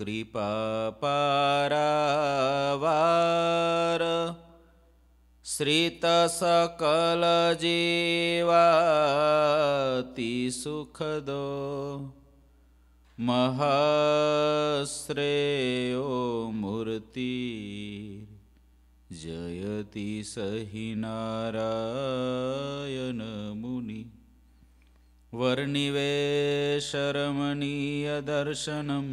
कृपापारावार श्रितसकलजीवातिसुखदो महाश्रेयो मूर्ति जयति सहि नारायणमुनि वर्निवेशरमणीयदर्शनम्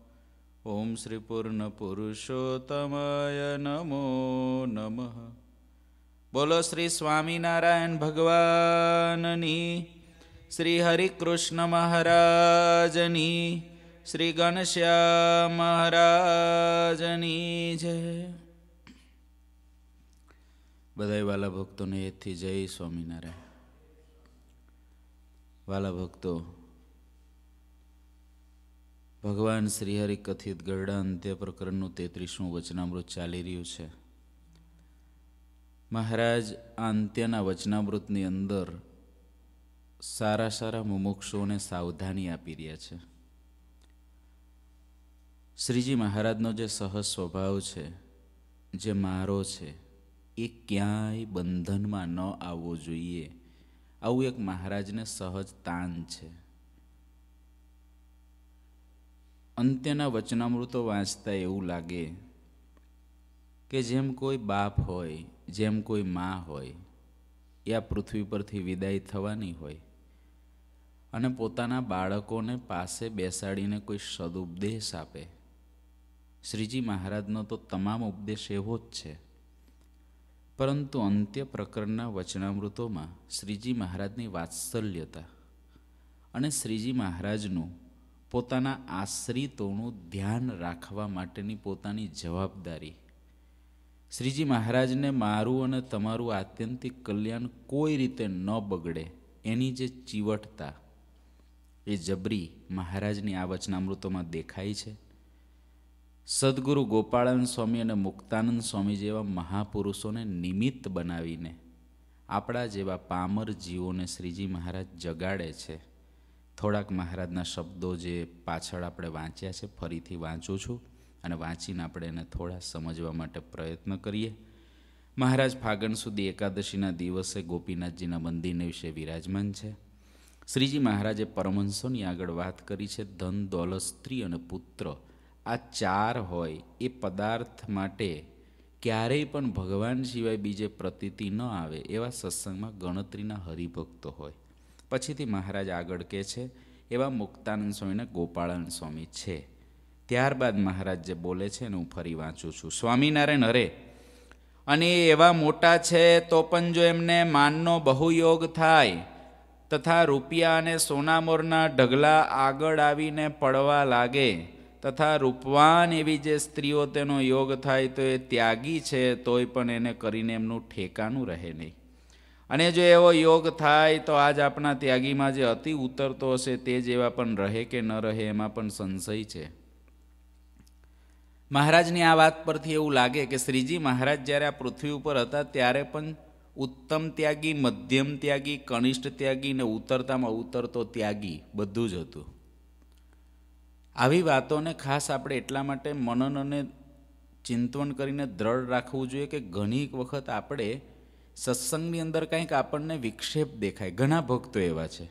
ઓમ શ્રી પૂર્ણ પુરુષોત્તમાય નમો નમઃ બોલો શ્રી સ્વામિનારાયણ ભગવાનની શ્રી હરિકૃષ્ણ મહારાજની શ્રી ઘનશ્યામ મહારાજની જય બધાય વાલા ભક્તોને એથી જય સ્વામિનારાયણ વાલા ભક્તો ભગવાન શ્રીહરિ કથિત ગરડા અંત્ય પ્રકરણનું તેત્રીસમું વચનામૃત ચાલી રહ્યું છે મહારાજ આ અંત્યના વચનામૃતની અંદર સારા સારા મુમુક્ષોને સાવધાની આપી રહ્યા છે શ્રીજી મહારાજનો જે સહજ સ્વભાવ છે જે મારો છે એ ક્યાંય બંધનમાં ન આવવો જોઈએ આવું એક મહારાજને સહજ તાન છે અંત્યના વચનામૃતો વાંચતા એવું લાગે કે જેમ કોઈ બાપ હોય જેમ કોઈ મા હોય એ આ પૃથ્વી પરથી વિદાય થવાની હોય અને પોતાના બાળકોને પાસે બેસાડીને કોઈ સદુપદેશ આપે શ્રીજી મહારાજનો તો તમામ ઉપદેશ એવો જ છે પરંતુ અંત્ય પ્રકરણના વચનામૃતોમાં શ્રીજી મહારાજની વાત્સલ્યતા અને શ્રીજી મહારાજનું પોતાના આશ્રિતોનું ધ્યાન રાખવા માટેની પોતાની જવાબદારી શ્રીજી મહારાજને મારું અને તમારું આત્યંતિક કલ્યાણ કોઈ રીતે ન બગડે એની જે ચીવટતા એ જબરી મહારાજની આ વચનામૃતોમાં દેખાય છે સદગુરુ ગોપાળાનંદ સ્વામી અને મુક્તાનંદ સ્વામી જેવા મહાપુરુષોને નિમિત્ત બનાવીને આપણા જેવા પામર જીવોને શ્રીજી મહારાજ જગાડે છે થોડાક મહારાજના શબ્દો જે પાછળ આપણે વાંચ્યા છે ફરીથી વાંચું છું અને વાંચીને આપણે એને થોડા સમજવા માટે પ્રયત્ન કરીએ મહારાજ ફાગણ સુધી એકાદશીના દિવસે ગોપીનાથજીના મંદિરને વિશે વિરાજમાન છે શ્રીજી મહારાજે પરમહંસોની આગળ વાત કરી છે ધન દોલત સ્ત્રી અને પુત્ર આ ચાર હોય એ પદાર્થ માટે ક્યારેય પણ ભગવાન સિવાય બીજે પ્રતીતિ ન આવે એવા સત્સંગમાં ગણતરીના હરિભક્તો હોય પછીથી મહારાજ આગળ કહે છે એવા મુક્તાનંદ સ્વામીને ગોપાળન સ્વામી છે ત્યારબાદ મહારાજ જે બોલે છે ને હું ફરી વાંચું છું સ્વામિનારાયણ હરે અને એવા મોટા છે તો પણ જો એમને માનનો બહુ યોગ થાય તથા રૂપિયા અને સોનામોરના ઢગલા આગળ આવીને પડવા લાગે તથા રૂપવાન એવી જે સ્ત્રીઓ તેનો યોગ થાય તો એ ત્યાગી છે તોય પણ એને કરીને એમનું ઠેકાનું રહે નહીં અને જો એવો યોગ થાય તો આજ આપણા ત્યાગીમાં જે અતિ ઉતરતો હશે તે જેવા પણ રહે કે ન રહે એમાં પણ સંશય છે મહારાજની આ વાત પરથી એવું લાગે કે શ્રીજી મહારાજ જ્યારે આ પૃથ્વી ઉપર હતા ત્યારે પણ ઉત્તમ ત્યાગી મધ્યમ ત્યાગી કનિષ્ઠ ત્યાગી ને ઉતરતામાં ઉતરતો ત્યાગી બધું જ હતું આવી વાતોને ખાસ આપણે એટલા માટે મનન અને ચિંતન કરીને દ્રઢ રાખવું જોઈએ કે ઘણી વખત આપણે સત્સંગની અંદર કંઈક આપણને વિક્ષેપ દેખાય ઘણા ભક્તો એવા છે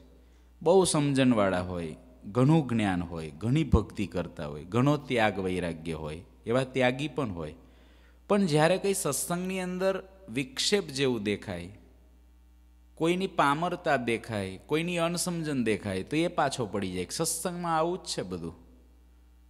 બહુ સમજણવાળા હોય ઘણું જ્ઞાન હોય ઘણી ભક્તિ કરતા હોય ઘણો ત્યાગ વૈરાગ્ય હોય એવા ત્યાગી પણ હોય પણ જ્યારે કંઈ સત્સંગની અંદર વિક્ષેપ જેવું દેખાય કોઈની પામરતા દેખાય કોઈની અણસમજન દેખાય તો એ પાછો પડી જાય સત્સંગમાં આવું જ છે બધું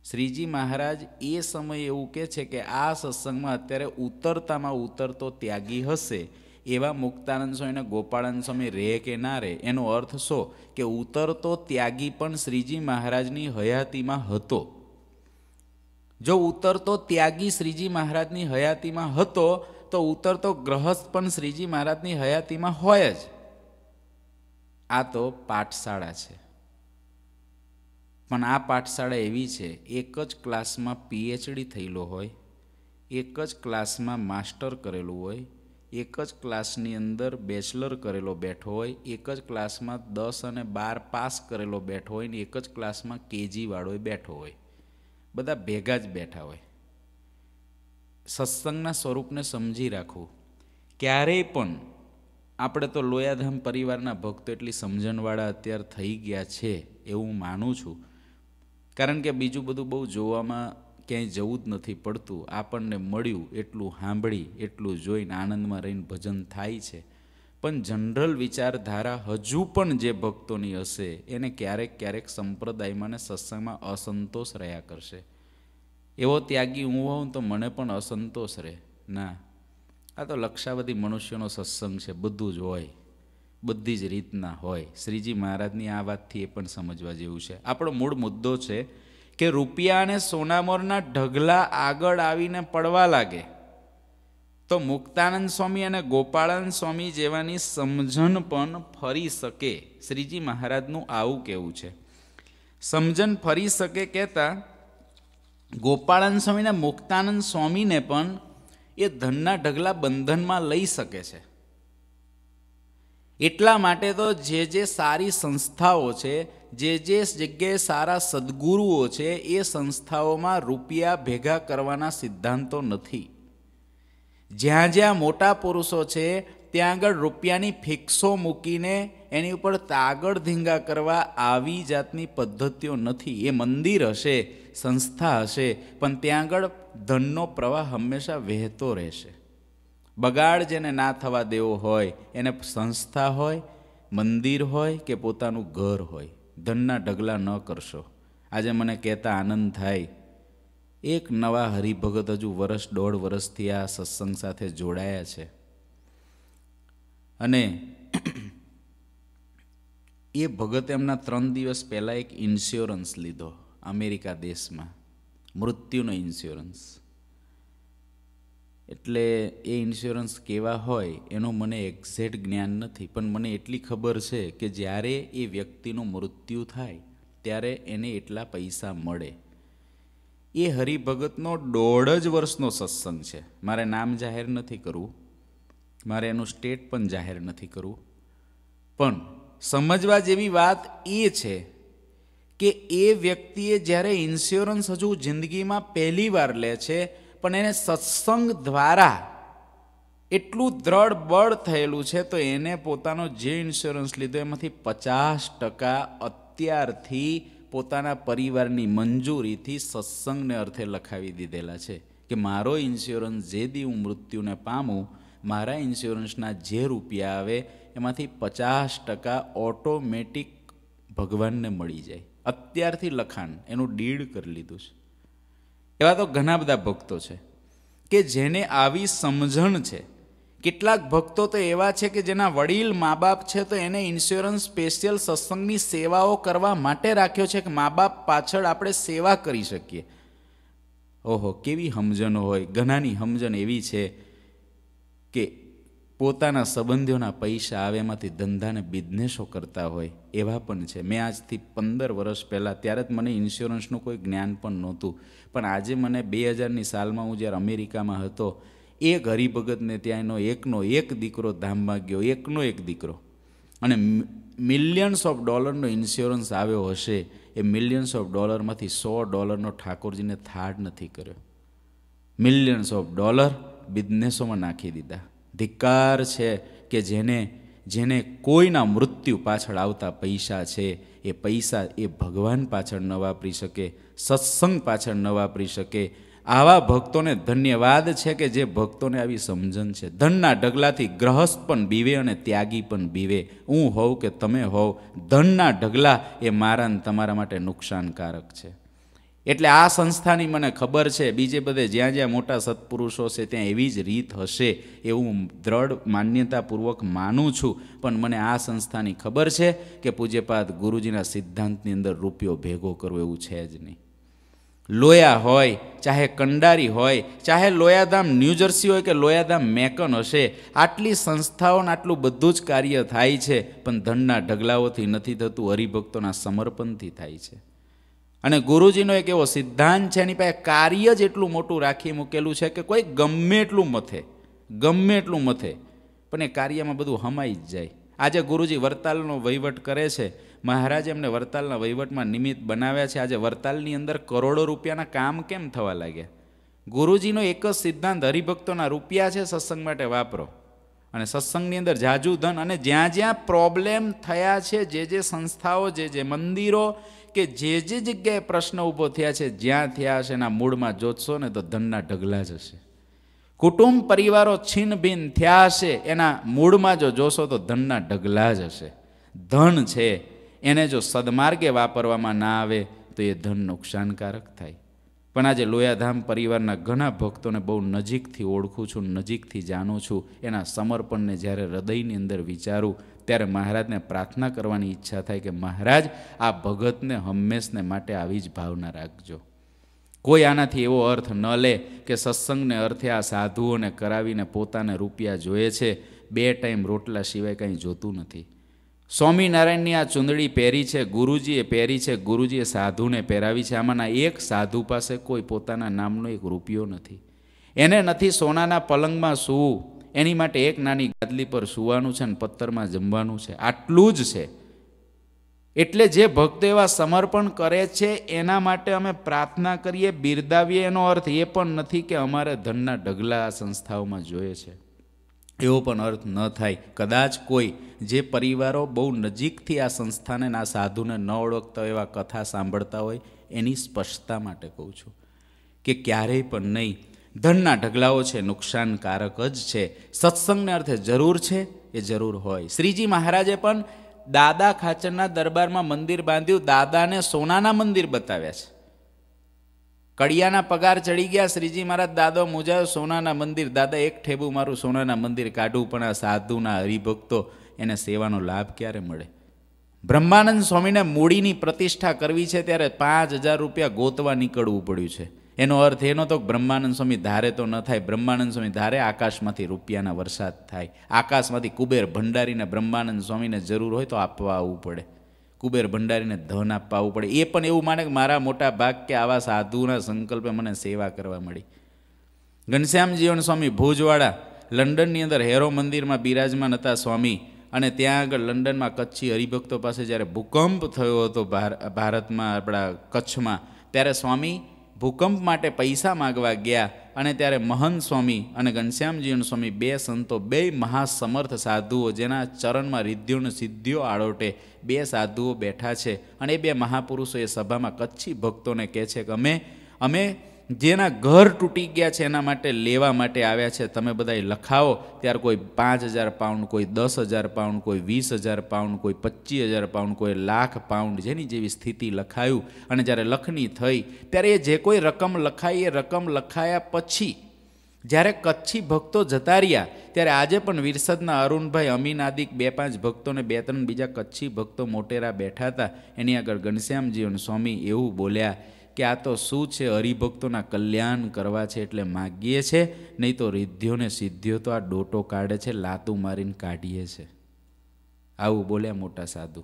શ્રીજી મહારાજ એ સમયે એવું કહે છે કે આ સત્સંગમાં અત્યારે ઉતરતામાં ઉતરતો ત્યાગી હશે એવા મુક્તાનંદ સ્વામીને ગોપાળાનંદ સ્વામી રહે કે ના રહે એનો અર્થ શો કે ઉતરતો ત્યાગી પણ શ્રીજી મહારાજની હયાતીમાં હતો જો ઉતરતો ત્યાગી શ્રીજી મહારાજની હયાતીમાં હતો તો ઉતરતો ગ્રહસ્થ પણ શ્રીજી મહારાજની હયાતીમાં હોય જ આ તો પાઠશાળા છે પણ આ પાઠશાળા એવી છે એક જ ક્લાસમાં પીએચડી થયેલો હોય એક જ ક્લાસમાં માસ્ટર કરેલું હોય એક જ ક્લાસની અંદર બેચલર કરેલો બેઠો હોય એક જ ક્લાસમાં દસ અને બાર પાસ કરેલો બેઠો હોય ને એક જ ક્લાસમાં કેજીવાળો બેઠો હોય બધા ભેગા જ બેઠા હોય સત્સંગના સ્વરૂપને સમજી રાખવું ક્યારેય પણ આપણે તો લોયાધામ પરિવારના ભક્તો એટલી સમજણવાળા અત્યારે થઈ ગયા છે એવું માનું છું કારણ કે બીજું બધું બહુ જોવામાં ક્યાંય જવું જ નથી પડતું આપણને મળ્યું એટલું સાંભળી એટલું જોઈને આનંદમાં રહીને ભજન થાય છે પણ જનરલ વિચારધારા હજુ પણ જે ભક્તોની હશે એને ક્યારેક ક્યારેક સંપ્રદાયમાં ને સત્સંગમાં અસંતોષ રહ્યા કરશે એવો ત્યાગી હું હોઉં તો મને પણ અસંતોષ રહે ના આ તો લક્ષાવધી મનુષ્યનો સત્સંગ છે બધું જ હોય બધી જ રીતના હોય શ્રીજી મહારાજની આ વાતથી એ પણ સમજવા જેવું છે આપણો મૂળ મુદ્દો છે કે રૂપિયા અને સોનામોરના ઢગલા આગળ આવીને પડવા લાગે તો મુક્તાનંદ સ્વામી અને ગોપાળાનંદ સ્વામી જેવાની સમજણ પણ ફરી શકે શ્રીજી મહારાજનું આવું કેવું છે સમજણ ફરી શકે કહેતા ગોપાળાનંદ સ્વામીને મુક્તાનંદ સ્વામીને પણ એ ધનના ઢગલા બંધનમાં લઈ શકે છે એટલા માટે તો જે જે સારી સંસ્થાઓ છે જે જે જગ્યાએ સારા સદગુરુઓ છે એ સંસ્થાઓમાં રૂપિયા ભેગા કરવાના સિદ્ધાંતો નથી જ્યાં જ્યાં મોટા પુરુષો છે ત્યાં આગળ રૂપિયાની ફિક્સો મૂકીને એની ઉપર તાગડ ધીંગા કરવા આવી જાતની પદ્ધતિઓ નથી એ મંદિર હશે સંસ્થા હશે પણ ત્યાં આગળ ધનનો પ્રવાહ હંમેશા વહેતો રહેશે બગાડ જેને ના થવા દેવો હોય એને સંસ્થા હોય મંદિર હોય કે પોતાનું ઘર હોય ધનના ઢગલા ન કરશો આજે મને કહેતા આનંદ થાય એક નવા હરિભગત હજુ વર્ષ દોઢ વર્ષથી આ સત્સંગ સાથે જોડાયા છે અને એ ભગત એમના ત્રણ દિવસ પહેલાં એક ઇન્સ્યોરન્સ લીધો અમેરિકા દેશમાં મૃત્યુનો ઇન્સ્યોરન્સ એટલે એ ઇન્સ્યોરન્સ કેવા હોય એનું મને એક્ઝેક્ટ જ્ઞાન નથી પણ મને એટલી ખબર છે કે જ્યારે એ વ્યક્તિનું મૃત્યુ થાય ત્યારે એને એટલા પૈસા મળે એ હરિભગતનો દોઢ જ વર્ષનો સત્સંગ છે મારે નામ જાહેર નથી કરવું મારે એનું સ્ટેટ પણ જાહેર નથી કરવું પણ સમજવા જેવી વાત એ છે કે એ વ્યક્તિએ જ્યારે ઇન્સ્યોરન્સ હજુ જિંદગીમાં પહેલી વાર લે છે પણ એને સત્સંગ દ્વારા એટલું દ્રઢ બળ થયેલું છે તો એને પોતાનો જે ઇન્સ્યોરન્સ લીધો એમાંથી પચાસ ટકા અત્યારથી પોતાના પરિવારની મંજૂરીથી સત્સંગને અર્થે લખાવી દીધેલા છે કે મારો ઇન્સ્યોરન્સ જે દી હું મૃત્યુને પામું મારા ઇન્સ્યોરન્સના જે રૂપિયા આવે એમાંથી પચાસ ટકા ઓટોમેટિક ભગવાનને મળી જાય અત્યારથી લખાણ એનું ડીડ કરી લીધું છે એવા તો ઘણા બધા ભક્તો છે કે જેને આવી સમજણ છે કેટલાક ભક્તો તો એવા છે કે જેના વડીલ મા બાપ છે તો એને ઇન્સ્યોરન્સ સ્પેશિયલ સત્સંગની સેવાઓ કરવા માટે રાખ્યો છે કે મા બાપ પાછળ આપણે સેવા કરી શકીએ ઓહો કેવી સમજણ હોય ઘણાની સમજણ એવી છે કે પોતાના સંબંધીઓના પૈસા આવે એમાંથી ધંધાને બિઝનેસો કરતા હોય એવા પણ છે મેં આજથી પંદર વર્ષ પહેલાં ત્યારે જ મને ઇન્સ્યોરન્સનું કોઈ જ્ઞાન પણ નહોતું પણ આજે મને બે હજારની સાલમાં હું જ્યારે અમેરિકામાં હતો એ હરિભગતને ત્યાંનો એકનો એક દીકરો ધામમાં ગયો એકનો એક દીકરો અને મિલિયન્સ ઓફ ડોલરનો ઇન્સ્યોરન્સ આવ્યો હશે એ મિલિયન્સ ઓફ ડોલરમાંથી સો ડોલરનો ઠાકોરજીને થાળ નથી કર્યો મિલિયન્સ ઓફ ડોલર બિઝનેસોમાં નાખી દીધા ધિક્કાર છે કે જેને જેને કોઈના મૃત્યુ પાછળ આવતા પૈસા છે એ પૈસા એ ભગવાન પાછળ ન વાપરી શકે સત્સંગ પાછળ ન વાપરી શકે આવા ભક્તોને ધન્યવાદ છે કે જે ભક્તોને આવી સમજણ છે ધનના ઢગલાથી ગ્રહસ્થ પણ બીવે અને ત્યાગી પણ બીવે હું હોઉં કે તમે હોવ ધનના ઢગલા એ મારા તમારા માટે નુકસાનકારક છે એટલે આ સંસ્થાની મને ખબર છે બીજે બધે જ્યાં જ્યાં મોટા સત્પુરુષો છે ત્યાં એવી જ રીત હશે એવું દ્રઢ માન્યતાપૂર્વક માનું છું પણ મને આ સંસ્થાની ખબર છે કે પૂજ્યપાદ ગુરુજીના સિદ્ધાંતની અંદર રૂપિયો ભેગો કરવો એવું છે જ નહીં લોયા હોય ચાહે કંડારી હોય ચાહે લોયાધામ ન્યૂજર્સી હોય કે લોયાધામ મેકન હશે આટલી સંસ્થાઓને આટલું બધું જ કાર્ય થાય છે પણ ધનના ઢગલાઓથી નથી થતું હરિભક્તોના સમર્પણથી થાય છે અને ગુરુજીનો એક એવો સિદ્ધાંત છે એની પાસે કાર્ય જ એટલું મોટું રાખી મૂકેલું છે કે કોઈ ગમે એટલું મથે ગમે એટલું મથે પણ એ કાર્યમાં બધું હમાઈ જ જાય આજે ગુરુજી વરતાલનો વહીવટ કરે છે મહારાજ એમને વરતાલના વહીવટમાં નિમિત્ત બનાવ્યા છે આજે વરતાલની અંદર કરોડો રૂપિયાના કામ કેમ થવા લાગ્યા ગુરુજીનો એક જ સિદ્ધાંત હરિભક્તોના રૂપિયા છે સત્સંગ માટે વાપરો અને સત્સંગની અંદર જાજુ ધન અને જ્યાં જ્યાં પ્રોબ્લેમ થયા છે જે જે સંસ્થાઓ જે જે મંદિરો કે જે જે જગ્યાએ પ્રશ્ન ઊભો થયા છે જ્યાં થયા છે એના મૂળમાં જોતશો ને તો ધનના ઢગલા જ હશે કુટુંબ પરિવારો છિન્નભિન્ન થયા હશે એના મૂળમાં જો જોશો તો ધનના ઢગલા જ હશે ધન છે એને જો સદમાર્ગે વાપરવામાં ના આવે તો એ ધન નુકસાનકારક થાય પણ આજે લોયાધામ પરિવારના ઘણા ભક્તોને બહુ નજીકથી ઓળખું છું નજીકથી જાણું છું એના સમર્પણને જ્યારે હૃદયની અંદર વિચારું ત્યારે મહારાજને પ્રાર્થના કરવાની ઈચ્છા થાય કે મહારાજ આ ભગતને હંમેશને માટે આવી જ ભાવના રાખજો કોઈ આનાથી એવો અર્થ ન લે કે સત્સંગને અર્થે આ સાધુઓને કરાવીને પોતાને રૂપિયા જોઈએ છે બે ટાઈમ રોટલા સિવાય કંઈ જોતું નથી સ્વામિનારાયણની આ ચૂંદડી પહેરી છે ગુરુજીએ પહેરી છે ગુરુજીએ સાધુને પહેરાવી છે આમાંના એક સાધુ પાસે કોઈ પોતાના નામનો એક રૂપિયો નથી એને નથી સોનાના પલંગમાં સૂવું એની માટે એક નાની ગાદલી પર સૂવાનું છે અને પથ્થરમાં જમવાનું છે આટલું જ છે એટલે જે ભક્ત એવા સમર્પણ કરે છે એના માટે અમે પ્રાર્થના કરીએ બિરદાવીએ એનો અર્થ એ પણ નથી કે અમારે ધનના ઢગલા આ સંસ્થાઓમાં જોઈએ છે એવો પણ અર્થ ન થાય કદાચ કોઈ જે પરિવારો બહુ નજીકથી આ સંસ્થાને આ સાધુને ન ઓળખતા એવા કથા સાંભળતા હોય એની સ્પષ્ટતા માટે કહું છું કે ક્યારેય પણ નહીં ધનના ઢગલાઓ છે નુકસાનકારક જ છે સત્સંગના અર્થે જરૂર છે એ જરૂર હોય શ્રીજી મહારાજે પણ દાદા ખાચરના દરબારમાં મંદિર બાંધ્યું દાદાને સોનાના મંદિર બતાવ્યા છે કડિયાના પગાર ચડી ગયા શ્રીજી મહારાજ દાદો મુજાયો સોનાના મંદિર દાદા એક ઠેબું મારું સોનાના મંદિર કાઢવું પણ આ સાધુના હરિભક્તો એને સેવાનો લાભ ક્યારે મળે બ્રહ્માનંદ સ્વામીને મૂડીની પ્રતિષ્ઠા કરવી છે ત્યારે પાંચ હજાર રૂપિયા ગોતવા નીકળવું પડ્યું છે એનો અર્થ એનો તો બ્રહ્માનંદ સ્વામી ધારે તો ન થાય બ્રહ્માનંદ સ્વામી ધારે આકાશમાંથી રૂપિયાના વરસાદ થાય આકાશમાંથી કુબેર ભંડારીને બ્રહ્માનંદ સ્વામીને જરૂર હોય તો આપવા આવવું પડે કુબેર ભંડારીને ધન આપવું પડે એ પણ એવું માને કે મારા મોટા ભાગ કે આવા સાધુના સંકલ્પે મને સેવા કરવા મળી ઘનશ્યામજીવન સ્વામી ભુજવાળા લંડનની અંદર હેરો મંદિરમાં બિરાજમાન હતા સ્વામી અને ત્યાં આગળ લંડનમાં કચ્છી હરિભક્તો પાસે જ્યારે ભૂકંપ થયો હતો ભારતમાં આપણા કચ્છમાં ત્યારે સ્વામી ભૂકંપ માટે પૈસા માગવા ગયા અને ત્યારે મહંત સ્વામી અને ઘનશ્યામજીવન સ્વામી બે સંતો બે મહાસમર્થ સાધુઓ જેના ચરણમાં રિદ્ધિઓને સિદ્ધિઓ આળોટે બે સાધુઓ બેઠા છે અને એ બે મહાપુરુષો એ સભામાં કચ્છી ભક્તોને કહે છે કે અમે અમે જેના ઘર તૂટી ગયા છે એના માટે લેવા માટે આવ્યા છે તમે બધા લખાવો ત્યારે કોઈ પાંચ હજાર પાઉન્ડ કોઈ દસ હજાર પાઉન્ડ કોઈ વીસ હજાર પાઉન્ડ કોઈ પચીસ હજાર પાઉન્ડ કોઈ લાખ પાઉન્ડ જેની જેવી સ્થિતિ લખાયું અને જ્યારે લખણી થઈ ત્યારે એ જે કોઈ રકમ લખાઈ એ રકમ લખાયા પછી જ્યારે કચ્છી ભક્તો જતા રહ્યા ત્યારે આજે પણ વિરસદના અરુણભાઈ અમીન આદિક બે પાંચ ભક્તોને બે ત્રણ બીજા કચ્છી ભક્તો મોટેરા બેઠા હતા એની આગળ ઘનશ્યામજી અને સ્વામી એવું બોલ્યા કે આ તો શું છે હરિભક્તોના કલ્યાણ કરવા છે એટલે માગીએ છે નહીં તો રિદ્ધિઓને સિદ્ધિઓ તો આ ડોટો કાઢે છે લાતું મારીને કાઢીએ છે આવું બોલ્યા મોટા સાધુ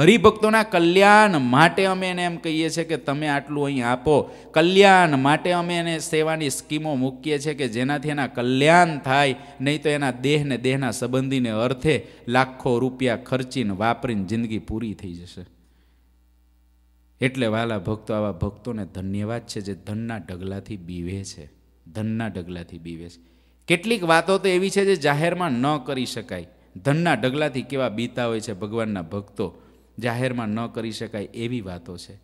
હરિભક્તોના કલ્યાણ માટે અમે એને એમ કહીએ છીએ કે તમે આટલું અહીં આપો કલ્યાણ માટે અમે એને સેવાની સ્કીમો મૂકીએ છીએ કે જેનાથી એના કલ્યાણ થાય નહીં તો એના દેહને દેહના સંબંધીને અર્થે લાખો રૂપિયા ખર્ચીને વાપરીને જિંદગી પૂરી થઈ જશે એટલે વાલા ભક્તો આવા ભક્તોને ધન્યવાદ છે જે ધનના ઢગલાથી બીવે છે ધનના ઢગલાથી બીવે છે કેટલીક વાતો તો એવી છે જે જાહેરમાં ન કરી શકાય ધનના ઢગલાથી કેવા બીતા હોય છે ભગવાનના ભક્તો જાહેરમાં ન કરી શકાય એવી વાતો છે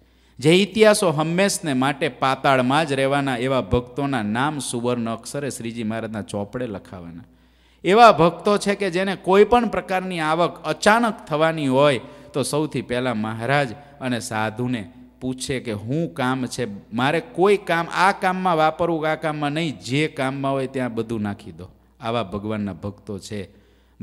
જે ઇતિહાસો હંમેશને માટે પાતાળમાં જ રહેવાના એવા ભક્તોના નામ સુવર્ણ અક્ષરે શ્રીજી મહારાજના ચોપડે લખાવાના એવા ભક્તો છે કે જેને કોઈ પણ પ્રકારની આવક અચાનક થવાની હોય તો સૌથી પહેલાં મહારાજ અને સાધુને પૂછે કે હું કામ છે મારે કોઈ કામ આ કામમાં વાપરવું આ કામમાં નહીં જે કામમાં હોય ત્યાં બધું નાખી દો આવા ભગવાનના ભક્તો છે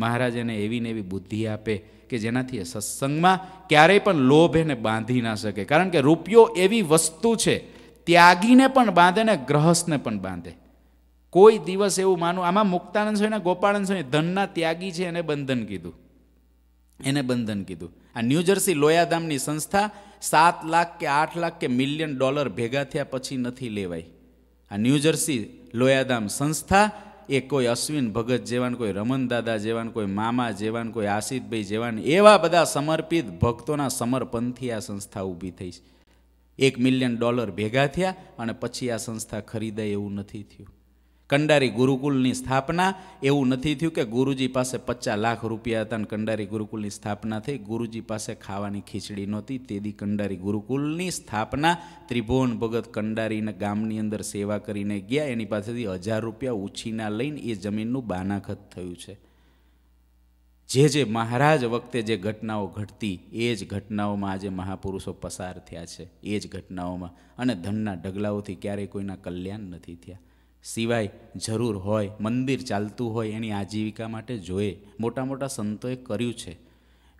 મહારાજને એને એવી ને એવી બુદ્ધિ આપે કે જેનાથી સત્સંગમાં ક્યારેય પણ લોભ એને બાંધી ના શકે કારણ કે રૂપિયો એવી વસ્તુ છે ત્યાગીને પણ બાંધે ને ગ્રહસ્થને પણ બાંધે કોઈ દિવસ એવું માનું આમાં મુક્તાનંદ સ્વામી ગોપાળન સ્વામી ધનના ત્યાગી છે એને બંધન કીધું એને બંધન કીધું આ ન્યૂજર્સી લોયાધામની સંસ્થા સાત લાખ કે આઠ લાખ કે મિલિયન ડોલર ભેગા થયા પછી નથી લેવાય આ ન્યૂજર્સી લોયાધામ સંસ્થા એ કોઈ અશ્વિન ભગત જેવાન કોઈ રમન દાદા જેવાન કોઈ મામા જેવાન કોઈ આશિષભાઈ જેવાન એવા બધા સમર્પિત ભક્તોના સમર્પણથી આ સંસ્થા ઊભી થઈ એક મિલિયન ડોલર ભેગા થયા અને પછી આ સંસ્થા ખરીદાય એવું નથી થયું કંડારી ગુરુકુલની સ્થાપના એવું નથી થયું કે ગુરુજી પાસે પચાસ લાખ રૂપિયા હતા અને કંડારી ગુરુકુલની સ્થાપના થઈ ગુરુજી પાસે ખાવાની ખીચડી નહોતી તેથી કંડારી ગુરુકુલની સ્થાપના ત્રિભુવન ભગત કંડારીને ગામની અંદર સેવા કરીને ગયા એની પાસેથી હજાર રૂપિયા ઉછીના લઈને એ જમીનનું બાનાખત થયું છે જે જે મહારાજ વખતે જે ઘટનાઓ ઘટતી એ જ ઘટનાઓમાં આજે મહાપુરુષો પસાર થયા છે એ જ ઘટનાઓમાં અને ધનના ઢગલાઓથી ક્યારેય કોઈના કલ્યાણ નથી થયા સિવાય જરૂર હોય મંદિર ચાલતું હોય એની આજીવિકા માટે જોઈએ મોટા મોટા સંતોએ કર્યું છે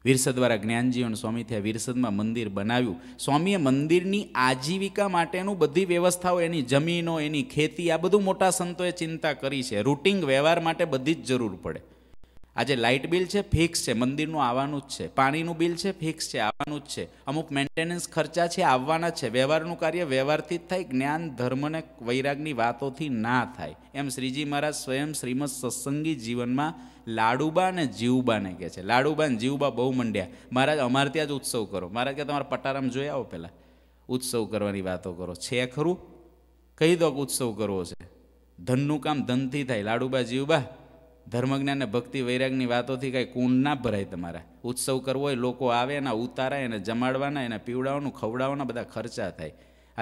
વિરસદ દ્વારા જ્ઞાનજીવન સ્વામી થયા વિરસદમાં મંદિર બનાવ્યું સ્વામીએ મંદિરની આજીવિકા માટેનું બધી વ્યવસ્થાઓ એની જમીનો એની ખેતી આ બધું મોટા સંતોએ ચિંતા કરી છે રૂટિંગ વ્યવહાર માટે બધી જ જરૂર પડે આજે લાઇટ બિલ છે ફિક્સ છે મંદિરનું આવવાનું જ છે પાણીનું બિલ છે ફિક્સ છે આવવાનું જ છે અમુક મેન્ટેનન્સ ખર્ચા છે આવવાના છે વ્યવહારનું કાર્ય વ્યવહારથી જ થાય જ્ઞાન ધર્મને વૈરાગની વાતોથી ના થાય એમ શ્રીજી મહારાજ સ્વયં શ્રીમદ સત્સંગી જીવનમાં લાડુબા અને જીવબાને કહે છે લાડુબા અને જીવબા બહુ મંડ્યા મહારાજ અમારે ત્યાં જ ઉત્સવ કરો મહારાજ કે તમારા પટારામ જોઈ આવો પહેલાં ઉત્સવ કરવાની વાતો કરો છે ખરું કહી દો ઉત્સવ કરવો છે ધનનું કામ ધનથી થાય લાડુબા જીવબા ધર્મજ્ઞાન અને ભક્તિ વૈરાગની વાતોથી કાંઈ કુંડ ના ભરાય તમારા ઉત્સવ કરવો હોય લોકો આવે એના ઉતારા એને જમાડવાના એને પીવડાવવાનું ખવડાવવાના બધા ખર્ચા થાય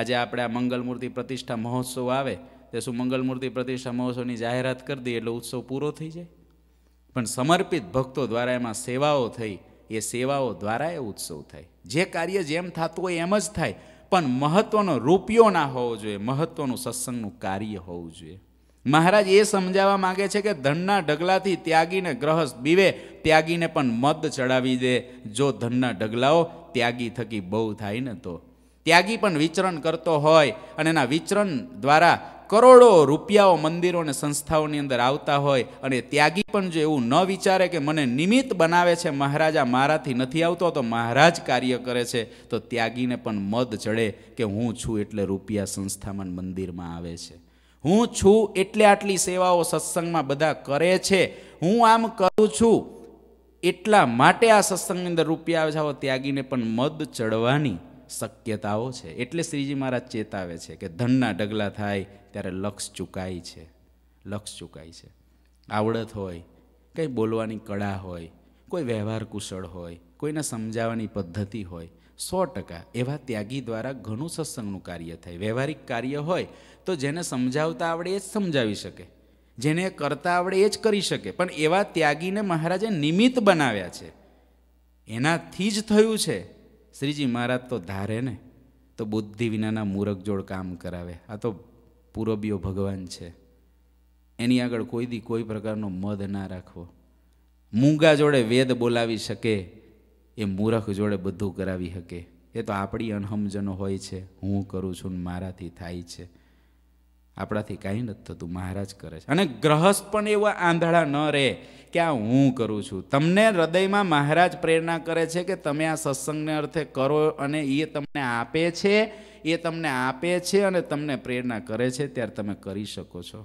આજે આપણે આ મંગલમૂર્તિ પ્રતિષ્ઠા મહોત્સવ આવે તે શું મંગલમૂર્તિ પ્રતિષ્ઠા મહોત્સવની જાહેરાત કરી દઈએ એટલે ઉત્સવ પૂરો થઈ જાય પણ સમર્પિત ભક્તો દ્વારા એમાં સેવાઓ થઈ એ સેવાઓ દ્વારા એ ઉત્સવ થાય જે કાર્ય જેમ થતું હોય એમ જ થાય પણ મહત્વનો રૂપિયો ના હોવો જોઈએ મહત્વનું સત્સંગનું કાર્ય હોવું જોઈએ મહારાજ એ સમજાવવા માગે છે કે ધનના ઢગલાથી ત્યાગીને ગ્રહસ્થ બીવે ત્યાગીને પણ મદ ચડાવી દે જો ધનના ઢગલાઓ ત્યાગી થકી બહુ થાય ને તો ત્યાગી પણ વિચરણ કરતો હોય અને એના વિચરણ દ્વારા કરોડો રૂપિયાઓ મંદિરો અને સંસ્થાઓની અંદર આવતા હોય અને ત્યાગી પણ જો એવું ન વિચારે કે મને નિમિત્ત બનાવે છે મહારાજા મારાથી નથી આવતો તો મહારાજ કાર્ય કરે છે તો ત્યાગીને પણ મદ ચડે કે હું છું એટલે રૂપિયા સંસ્થામાં મંદિરમાં આવે છે હું છું એટલે આટલી સેવાઓ સત્સંગમાં બધા કરે છે હું આમ કરું છું એટલા માટે આ સત્સંગની અંદર રૂપિયા જાઓ ત્યાગીને પણ મદ ચડવાની શક્યતાઓ છે એટલે શ્રીજી મહારાજ ચેતાવે છે કે ધનના ઢગલા થાય ત્યારે લક્ષ ચૂકાય છે લક્ષ ચૂકાય છે આવડત હોય કંઈ બોલવાની કળા હોય કોઈ વ્યવહાર કુશળ હોય કોઈને સમજાવવાની પદ્ધતિ હોય સો ટકા એવા ત્યાગી દ્વારા ઘણું સત્સંગનું કાર્ય થાય વ્યવહારિક કાર્ય હોય તો જેને સમજાવતા આવડે એ જ સમજાવી શકે જેને કરતા આવડે એ જ કરી શકે પણ એવા ત્યાગીને મહારાજે નિમિત્ત બનાવ્યા છે એનાથી જ થયું છે શ્રીજી મહારાજ તો ધારે ને તો બુદ્ધિ વિનાના મૂરખ જોડ કામ કરાવે આ તો પૂરબીઓ ભગવાન છે એની આગળ કોઈ દી કોઈ પ્રકારનો મધ ના રાખવો મૂંગા જોડે વેદ બોલાવી શકે એ મૂરખ જોડે બધું કરાવી શકે એ તો આપણી અણહમજનો હોય છે હું કરું છું મારાથી થાય છે આપણાથી કાંઈ નથી થતું મહારાજ કરે છે અને ગ્રહસ્થ પણ એવા આંધળા ન રહે કે આ હું કરું છું તમને હૃદયમાં મહારાજ પ્રેરણા કરે છે કે તમે આ સત્સંગને અર્થે કરો અને એ તમને આપે છે એ તમને આપે છે અને તમને પ્રેરણા કરે છે ત્યારે તમે કરી શકો છો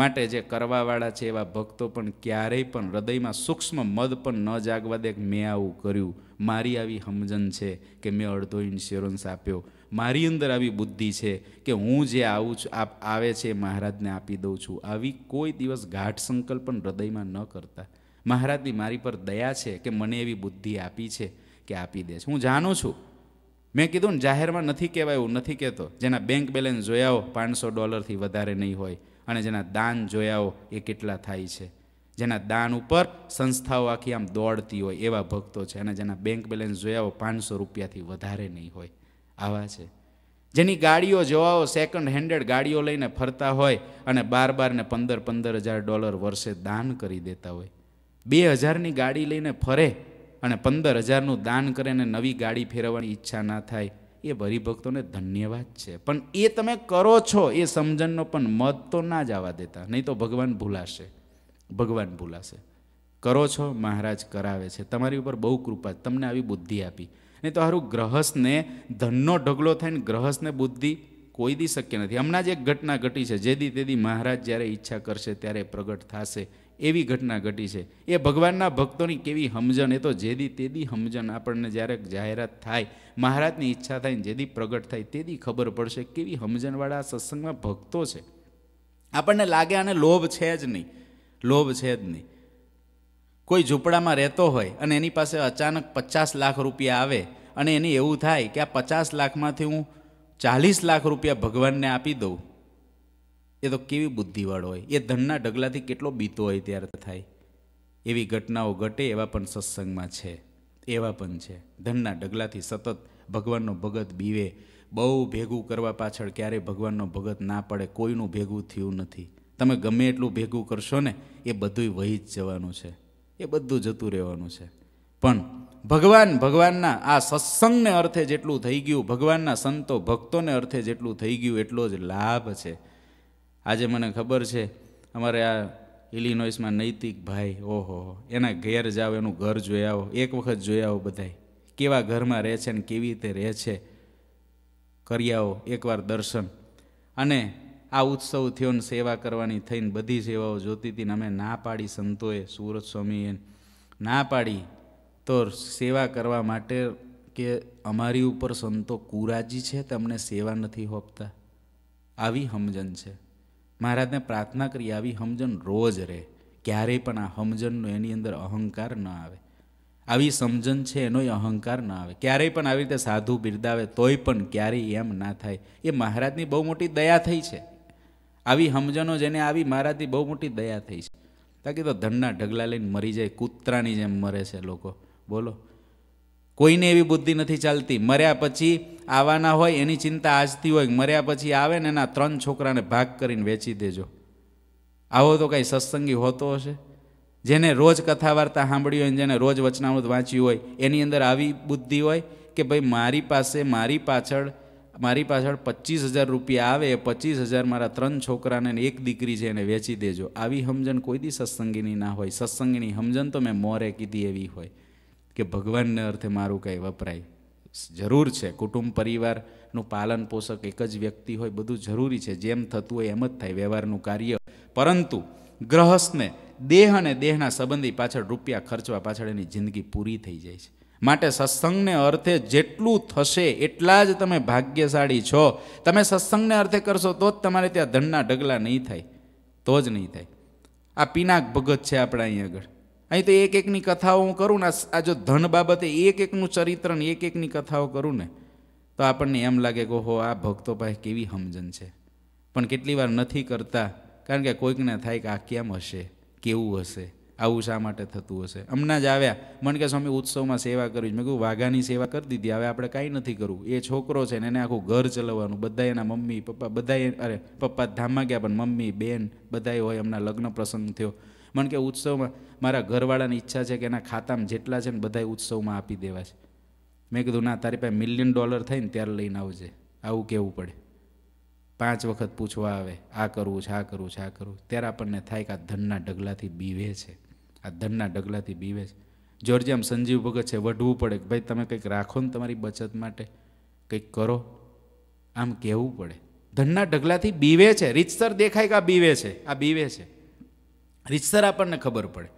માટે જે કરવાવાળા છે એવા ભક્તો પણ ક્યારેય પણ હૃદયમાં સૂક્ષ્મ મદ પણ ન જાગવા દે મેં આવું કર્યું મારી આવી સમજણ છે કે મેં અડધો ઇન્સ્યોરન્સ આપ્યો મારી અંદર આવી બુદ્ધિ છે કે હું જે આવું છું આપ આવે છે મહારાજને આપી દઉં છું આવી કોઈ દિવસ ગાઢ સંકલ્પ પણ હૃદયમાં ન કરતા મહારાજની મારી પર દયા છે કે મને એવી બુદ્ધિ આપી છે કે આપી દે છે હું જાણું છું મેં કીધું ને જાહેરમાં નથી કહેવાય એવું નથી કહેતો જેના બેંક બેલેન્સ જોયાઓ પાંચસો ડોલરથી વધારે નહીં હોય અને જેના દાન જોયાઓ એ કેટલા થાય છે જેના દાન ઉપર સંસ્થાઓ આખી આમ દોડતી હોય એવા ભક્તો છે અને જેના બેંક બેલેન્સ જોયા હોય પાંચસો રૂપિયાથી વધારે નહીં હોય આવા છે જેની ગાડીઓ જોવાઓ સેકન્ડ હેન્ડેડ ગાડીઓ લઈને ફરતા હોય અને બાર બારને પંદર પંદર હજાર ડોલર વર્ષે દાન કરી દેતા હોય બે હજારની ગાડી લઈને ફરે અને પંદર હજારનું દાન કરે અને નવી ગાડી ફેરવવાની ઈચ્છા ના થાય એ ભક્તોને ધન્યવાદ છે પણ એ તમે કરો છો એ સમજણનો પણ મત તો ના જ આવવા દેતા નહીં તો ભગવાન ભૂલાશે ભગવાન ભૂલાશે કરો છો મહારાજ કરાવે છે તમારી ઉપર બહુ કૃપા તમને આવી બુદ્ધિ આપી નહીં તો સારું ગ્રહસ્થને ધનનો ઢગલો થાય ને ગ્રહસ્થને બુદ્ધિ કોઈ દી શક્ય નથી હમણાં જ એક ઘટના ઘટી છે જેદી તેદી મહારાજ જ્યારે ઈચ્છા કરશે ત્યારે પ્રગટ થશે એવી ઘટના ઘટી છે એ ભગવાનના ભક્તોની કેવી સમજણ એ તો જેદી તેદી સમજણ આપણને જ્યારે જાહેરાત થાય મહારાજની ઈચ્છા થાય ને જે દી પ્રગટ થાય તેદી ખબર પડશે કેવી સમજણવાળા આ સત્સંગમાં ભક્તો છે આપણને લાગે આને લોભ છે જ નહીં લોભ છે જ નહીં કોઈ ઝૂંપડામાં રહેતો હોય અને એની પાસે અચાનક પચાસ લાખ રૂપિયા આવે અને એને એવું થાય કે આ પચાસ લાખમાંથી હું ચાલીસ લાખ રૂપિયા ભગવાનને આપી દઉં એ તો કેવી બુદ્ધિવાળો હોય એ ધનના ઢગલાથી કેટલો બીતો હોય ત્યારે થાય એવી ઘટનાઓ ઘટે એવા પણ સત્સંગમાં છે એવા પણ છે ધનના ઢગલાથી સતત ભગવાનનો ભગત બીવે બહુ ભેગું કરવા પાછળ ક્યારેય ભગવાનનો ભગત ના પડે કોઈનું ભેગું થયું નથી તમે ગમે એટલું ભેગું કરશો ને એ બધું વહી જ જવાનું છે એ બધું જતું રહેવાનું છે પણ ભગવાન ભગવાનના આ સત્સંગને અર્થે જેટલું થઈ ગયું ભગવાનના સંતો ભક્તોને અર્થે જેટલું થઈ ગયું એટલો જ લાભ છે આજે મને ખબર છે અમારે આ ઇલિનોઇસમાં નૈતિક ભાઈ ઓહો એના ઘેર જાઓ એનું ઘર જોઈ આવો એક વખત જોઈ આવો બધાય કેવા ઘરમાં રહે છે ને કેવી રીતે રહે છે કરી આવો એકવાર દર્શન અને આ ઉત્સવ થયો ને સેવા કરવાની થઈને બધી સેવાઓ જોતી હતી ને અમે ના પાડી સંતોએ સુરત સ્વામીએ ના પાડી તો સેવા કરવા માટે કે અમારી ઉપર સંતો કુરાજી છે તમને સેવા નથી હોપતા આવી હમજન છે મહારાજને પ્રાર્થના કરી આવી હમજન રોજ રહે ક્યારેય પણ આ હમજનનો એની અંદર અહંકાર ન આવે આવી સમજણ છે એનોય અહંકાર ન આવે ક્યારેય પણ આવી રીતે સાધુ બિરદાવે તોય પણ ક્યારેય એમ ના થાય એ મહારાજની બહુ મોટી દયા થઈ છે આવી સમજણો જેને આવી મારાથી બહુ મોટી દયા થઈ છે તાકી તો ધનના ઢગલા લઈને મરી જાય કૂતરાની જેમ મરે છે લોકો બોલો કોઈને એવી બુદ્ધિ નથી ચાલતી મર્યા પછી આવવાના હોય એની ચિંતા આજતી હોય મર્યા પછી આવે ને એના ત્રણ છોકરાને ભાગ કરીને વેચી દેજો આવો તો કાંઈ સત્સંગી હોતો હશે જેને રોજ કથા વાર્તા સાંભળી હોય જેને રોજ વચનામૃત વાંચ્યું હોય એની અંદર આવી બુદ્ધિ હોય કે ભાઈ મારી પાસે મારી પાછળ મારી પાછળ પચીસ હજાર રૂપિયા આવે એ પચીસ હજાર મારા ત્રણ છોકરાને એક દીકરી છે એને વેચી દેજો આવી સમજણ કોઈ દી સત્સંગીની ના હોય સત્સંગીની સમજણ તો મેં મોરે કીધી એવી હોય કે ભગવાનને અર્થે મારું કંઈ વપરાય જરૂર છે કુટુંબ પરિવારનું પાલન પોષક એક જ વ્યક્તિ હોય બધું જરૂરી છે જેમ થતું હોય એમ જ થાય વ્યવહારનું કાર્ય પરંતુ ગ્રહસ્થને દેહ અને દેહના સંબંધી પાછળ રૂપિયા ખર્ચવા પાછળ એની જિંદગી પૂરી થઈ જાય છે માટે સત્સંગને અર્થે જેટલું થશે એટલા જ તમે ભાગ્યશાળી છો તમે સત્સંગને અર્થે કરશો તો જ તમારે ત્યાં ધનના ઢગલા નહીં થાય તો જ નહીં થાય આ પીનાક ભગત છે આપણા અહીં આગળ અહીં તો એક એકની કથાઓ હું કરું ને આ જો ધન બાબતે એક એકનું ચરિત્ર ને એક એકની કથાઓ કરું ને તો આપણને એમ લાગે કે હો આ ભક્તો પાસે કેવી સમજણ છે પણ કેટલી વાર નથી કરતા કારણ કે કોઈકને થાય કે આ કેમ હશે કેવું હશે આવું શા માટે થતું હશે હમણાં જ આવ્યા મને કે સ્વામી ઉત્સવમાં સેવા કરવી મેં કહ્યું વાઘાની સેવા કરી દીધી હવે આપણે કાંઈ નથી કરવું એ છોકરો છે ને એને આખું ઘર ચલાવવાનું બધા એના મમ્મી પપ્પા બધા અરે પપ્પા ધામમાં ગયા પણ મમ્મી બેન બધા હોય એમના લગ્ન પ્રસંગ થયો મને કે ઉત્સવમાં મારા ઘરવાળાની ઈચ્છા છે કે એના ખાતામાં જેટલા છે ને બધા ઉત્સવમાં આપી દેવા છે મેં કીધું ના તારી પાસે મિલિયન ડોલર થઈને ત્યારે લઈને આવજે આવું કહેવું પડે પાંચ વખત પૂછવા આવે આ કરવું છે આ કરવું છે આ કરવું ત્યારે આપણને થાય કે આ ધનના ઢગલાથી બીવે છે આ ધનના ઢગલાથી બીવે છે જોર્જિયામ સંજીવ ભગત છે વઢવું પડે કે ભાઈ તમે કંઈક રાખો ને તમારી બચત માટે કંઈક કરો આમ કહેવું પડે ધનના ઢગલાથી બીવે છે રીતસર દેખાય કે આ બીવે છે આ બીવે છે રીતસર આપણને ખબર પડે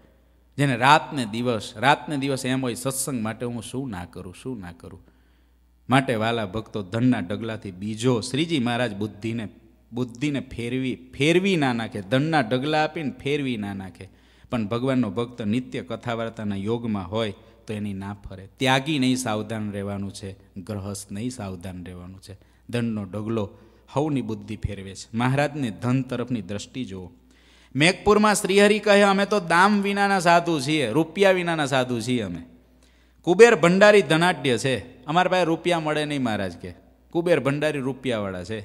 જેને રાતને દિવસ રાતને દિવસ એમ હોય સત્સંગ માટે હું શું ના કરું શું ના કરું માટે વાલા ભક્તો ધનના ઢગલાથી બીજો શ્રીજી મહારાજ બુદ્ધિને બુદ્ધિને ફેરવી ફેરવી ના નાખે ધનના ઢગલા આપીને ફેરવી ના નાખે પણ ભગવાનનો ભક્ત નિત્ય કથા વાર્તાના યોગમાં હોય તો એની ના ફરે ત્યાગી નહીં સાવધાન રહેવાનું છે ગ્રહસ્થ નહીં સાવધાન રહેવાનું છે ધનનો ઢગલો હવની બુદ્ધિ ફેરવે છે મહારાજને ધન તરફની દ્રષ્ટિ જુઓ મેઘપુરમાં શ્રીહરિ કહે અમે તો દામ વિનાના સાધુ છીએ રૂપિયા વિનાના સાધુ છીએ અમે કુબેર ભંડારી ધનાઢ્ય છે અમારા પાસે રૂપિયા મળે નહીં મહારાજ કે કુબેર ભંડારી રૂપિયાવાળા છે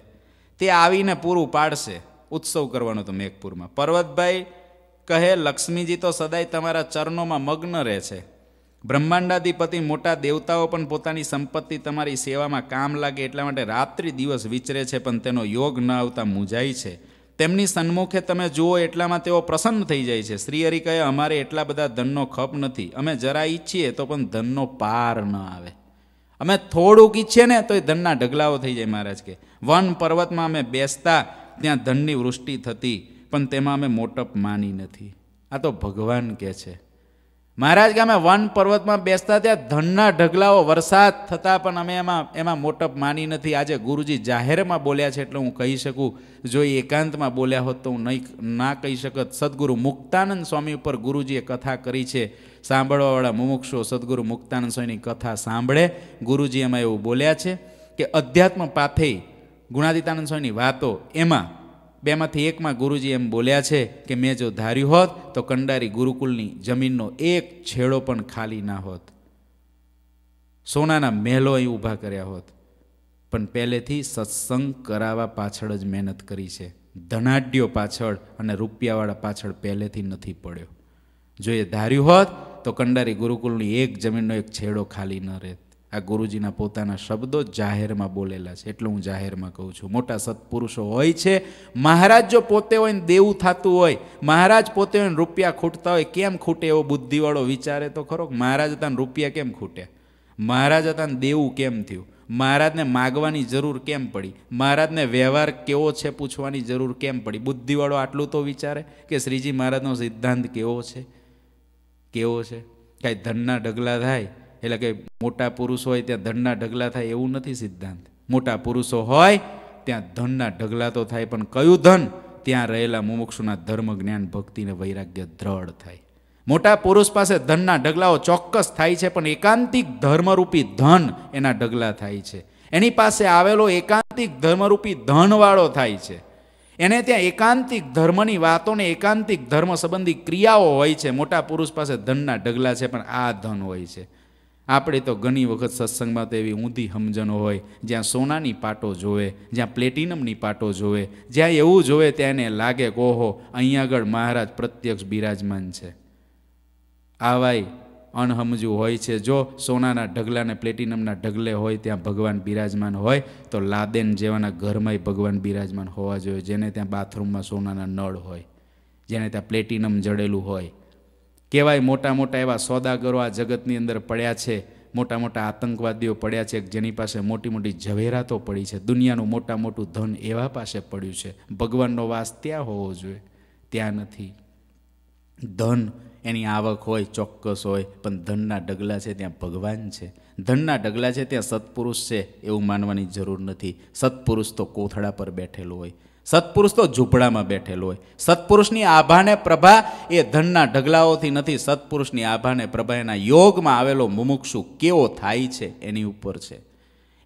તે આવીને પૂરું પાડશે ઉત્સવ કરવાનો તો મેઘપુરમાં પર્વતભાઈ કહે લક્ષ્મીજી તો સદાય તમારા ચરણોમાં મગ્ન રહે છે બ્રહ્માંડાધિપતિ મોટા દેવતાઓ પણ પોતાની સંપત્તિ તમારી સેવામાં કામ લાગે એટલા માટે રાત્રિ દિવસ વિચરે છે પણ તેનો યોગ ન આવતા મૂંઝાય છે તેમની સન્મુખે તમે જુઓ એટલામાં તેઓ પ્રસન્ન થઈ જાય છે શ્રીહરિ કહે અમારે એટલા બધા ધનનો ખપ નથી અમે જરા ઈચ્છીએ તો પણ ધનનો પાર ન આવે અમે થોડુંક ઈચ્છીએ ને તો એ ધનના ઢગલાઓ થઈ જાય મહારાજ કે વન પર્વતમાં અમે બેસતા ત્યાં ધનની વૃષ્ટિ થતી પણ તેમાં અમે મોટપ માની નથી આ તો ભગવાન કહે છે મહારાજ કે અમે વન પર્વતમાં બેસતા ત્યાં ધનના ઢગલાઓ વરસાદ થતાં પણ અમે એમાં એમાં મોટપ માની નથી આજે ગુરુજી જાહેરમાં બોલ્યા છે એટલે હું કહી શકું જો એ એકાંતમાં બોલ્યા હોત તો હું નહીં ના કહી શકત સદગુરુ મુક્તાનંદ સ્વામી ઉપર ગુરુજીએ કથા કરી છે સાંભળવાવાળા મુમુક્ષો સદગુરુ મુક્તાનંદ સ્વામીની કથા સાંભળે ગુરુજી એમાં એવું બોલ્યા છે કે અધ્યાત્મ પાથે ગુણાદિતાનંદ સ્વામીની વાતો એમાં બેમાંથી એકમાં ગુરુજી એમ બોલ્યા છે કે મેં જો ધાર્યું હોત તો કંડારી ગુરુકુલની જમીનનો એક છેડો પણ ખાલી ના હોત સોનાના મહેલો અહીં ઊભા કર્યા હોત પણ પહેલેથી સત્સંગ કરાવવા પાછળ જ મહેનત કરી છે ધનાઢ્યો પાછળ અને રૂપિયાવાળા પાછળ પહેલેથી નથી પડ્યો જો એ ધાર્યું હોત તો કંડારી ગુરુકુલની એક જમીનનો એક છેડો ખાલી ન રહેત આ ગુરુજીના પોતાના શબ્દો જાહેરમાં બોલેલા છે એટલું હું જાહેરમાં કહું છું મોટા સત્પુરુષો હોય છે મહારાજ જો પોતે હોય ને દેવું થતું હોય મહારાજ પોતે હોય ને રૂપિયા ખૂટતા હોય કેમ ખૂટે એવો બુદ્ધિવાળો વિચારે તો ખરો મહારાજ હતા રૂપિયા કેમ ખૂટે મહારાજ હતા દેવું કેમ થયું મહારાજને માગવાની જરૂર કેમ પડી મહારાજને વ્યવહાર કેવો છે પૂછવાની જરૂર કેમ પડી બુદ્ધિવાળો આટલું તો વિચારે કે શ્રીજી મહારાજનો સિદ્ધાંત કેવો છે કેવો છે કાંઈ ધનના ઢગલા થાય એટલે કે મોટા પુરુષ હોય ત્યાં ધનના ઢગલા થાય એવું નથી સિદ્ધાંત મોટા પુરુષો હોય ત્યાં ધનના ઢગલા તો થાય પણ કયું ધન ત્યાં રહેલા મુમુક્ષુના ધર્મ જ્ઞાન ભક્તિને વૈરાગ્ય દ્રઢ થાય મોટા પુરુષ પાસે ધનના ઢગલાઓ ચોક્કસ થાય છે પણ એકાંતિક ધર્મરૂપી ધન એના ઢગલા થાય છે એની પાસે આવેલો એકાંતિક ધર્મરૂપી ધનવાળો થાય છે એને ત્યાં એકાંતિક ધર્મની વાતોને એકાંતિક ધર્મ સંબંધી ક્રિયાઓ હોય છે મોટા પુરુષ પાસે ધનના ઢગલા છે પણ આ ધન હોય છે આપણે તો ઘણી વખત સત્સંગમાં તો એવી ઊંધી સમજણો હોય જ્યાં સોનાની પાટો જોવે જ્યાં પ્લેટિનમની પાટો જોવે જ્યાં એવું જોવે ત્યાં એને લાગે કોહો અહીંયા આગળ મહારાજ પ્રત્યક્ષ બિરાજમાન છે આવાય અણહમજુ હોય છે જો સોનાના ઢગલાને પ્લેટિનમના ઢગલે હોય ત્યાં ભગવાન બિરાજમાન હોય તો લાદેન જેવાના ઘરમાંય ભગવાન બિરાજમાન હોવા જોઈએ જેને ત્યાં બાથરૂમમાં સોનાના નળ હોય જેને ત્યાં પ્લેટિનમ જડેલું હોય કહેવાય મોટા મોટા એવા સોદાગરો આ જગતની અંદર પડ્યા છે મોટા મોટા આતંકવાદીઓ પડ્યા છે જેની પાસે મોટી મોટી ઝવેરાતો પડી છે દુનિયાનું મોટા મોટું ધન એવા પાસે પડ્યું છે ભગવાનનો વાસ ત્યાં હોવો જોઈએ ત્યાં નથી ધન એની આવક હોય ચોક્કસ હોય પણ ધનના ડગલા છે ત્યાં ભગવાન છે ધનના ડગલા છે ત્યાં સત્પુરુષ છે એવું માનવાની જરૂર નથી સત્પુરુષ તો કોથળા પર બેઠેલો હોય સત્પુરુષ તો ઝૂંપડામાં બેઠેલો હોય સત્પુરુષની આભાને પ્રભા એ ધનના ઢગલાઓથી નથી સત્પુરુષની આભાને પ્રભા એના યોગમાં આવેલો મુમુક્ષુ કેવો થાય છે એની ઉપર છે